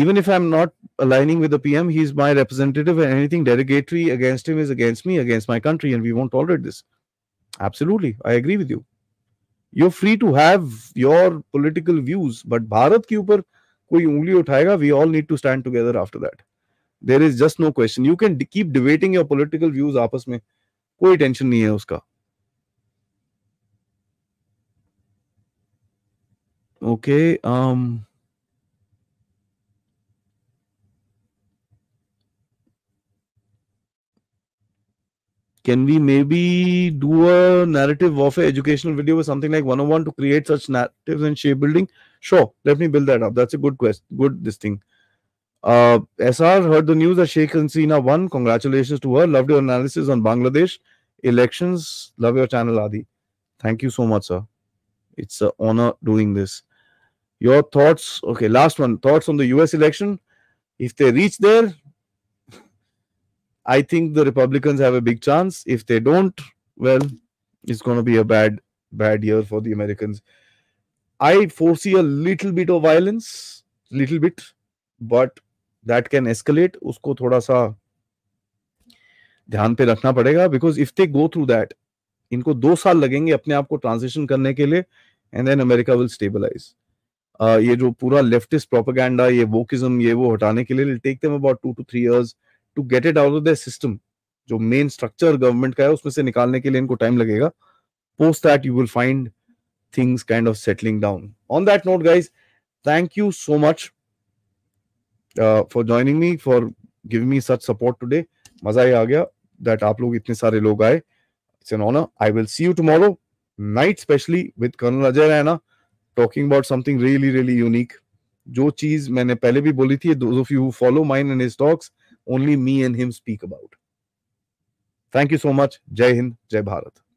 even if I am not aligning with the PM he is my representative and anything derogatory against him is against me against my country and we won't tolerate this absolutely I agree with you you are free to have your political views but Bharat के ऊपर कोई उंगली उठाएगा we all need to stand together after that there is just no question you can keep debating your political views आपस में कोई tension नहीं है उसका okay um, can we maybe do a narrative of a educational video something like one of one two create such narrative and shape building show let me build that up that's a good question good this thing Uh, SR heard the news that Sheikh Hasina won. Congratulations to her. Loved your analysis on Bangladesh elections. Love your channel, Adi. Thank you so much, sir. It's an honor doing this. Your thoughts? Okay, last one. Thoughts on the US election? If they reach there, I think the Republicans have a big chance. If they don't, well, it's going to be a bad, bad year for the Americans. I foresee a little bit of violence, little bit, but that can escalate उसको थोड़ा सा ध्यान पे रखना पड़ेगा because if they go through that इनको दो साल लगेंगे अपने आप को ट्रांजिशन करने के लिए and then America will stabilize ये जो पूरा लेफ्टिस्ट प्रोपागैंडा ये वोकिज्म ये वो हटाने के लिए take them about two to three years to get it out of their system जो मेन स्ट्रक्चर गवर्नमेंट का है उसमें से निकालने के लिए इनको टाइम लगेगा post that you will find things kind of settling down on that note guys thank you so much for joining me for give me such support today मजा ही आ गया दैट आप लोग इतने सारे लोग आए it's an honour I will see you tomorrow night specially with colonel Ajay Raina talking about something really really unique जो चीज मैंने पहले भी बोली थी those of you follow mine and his talks only me and him speak about thank you so much जय हिंद जय भारत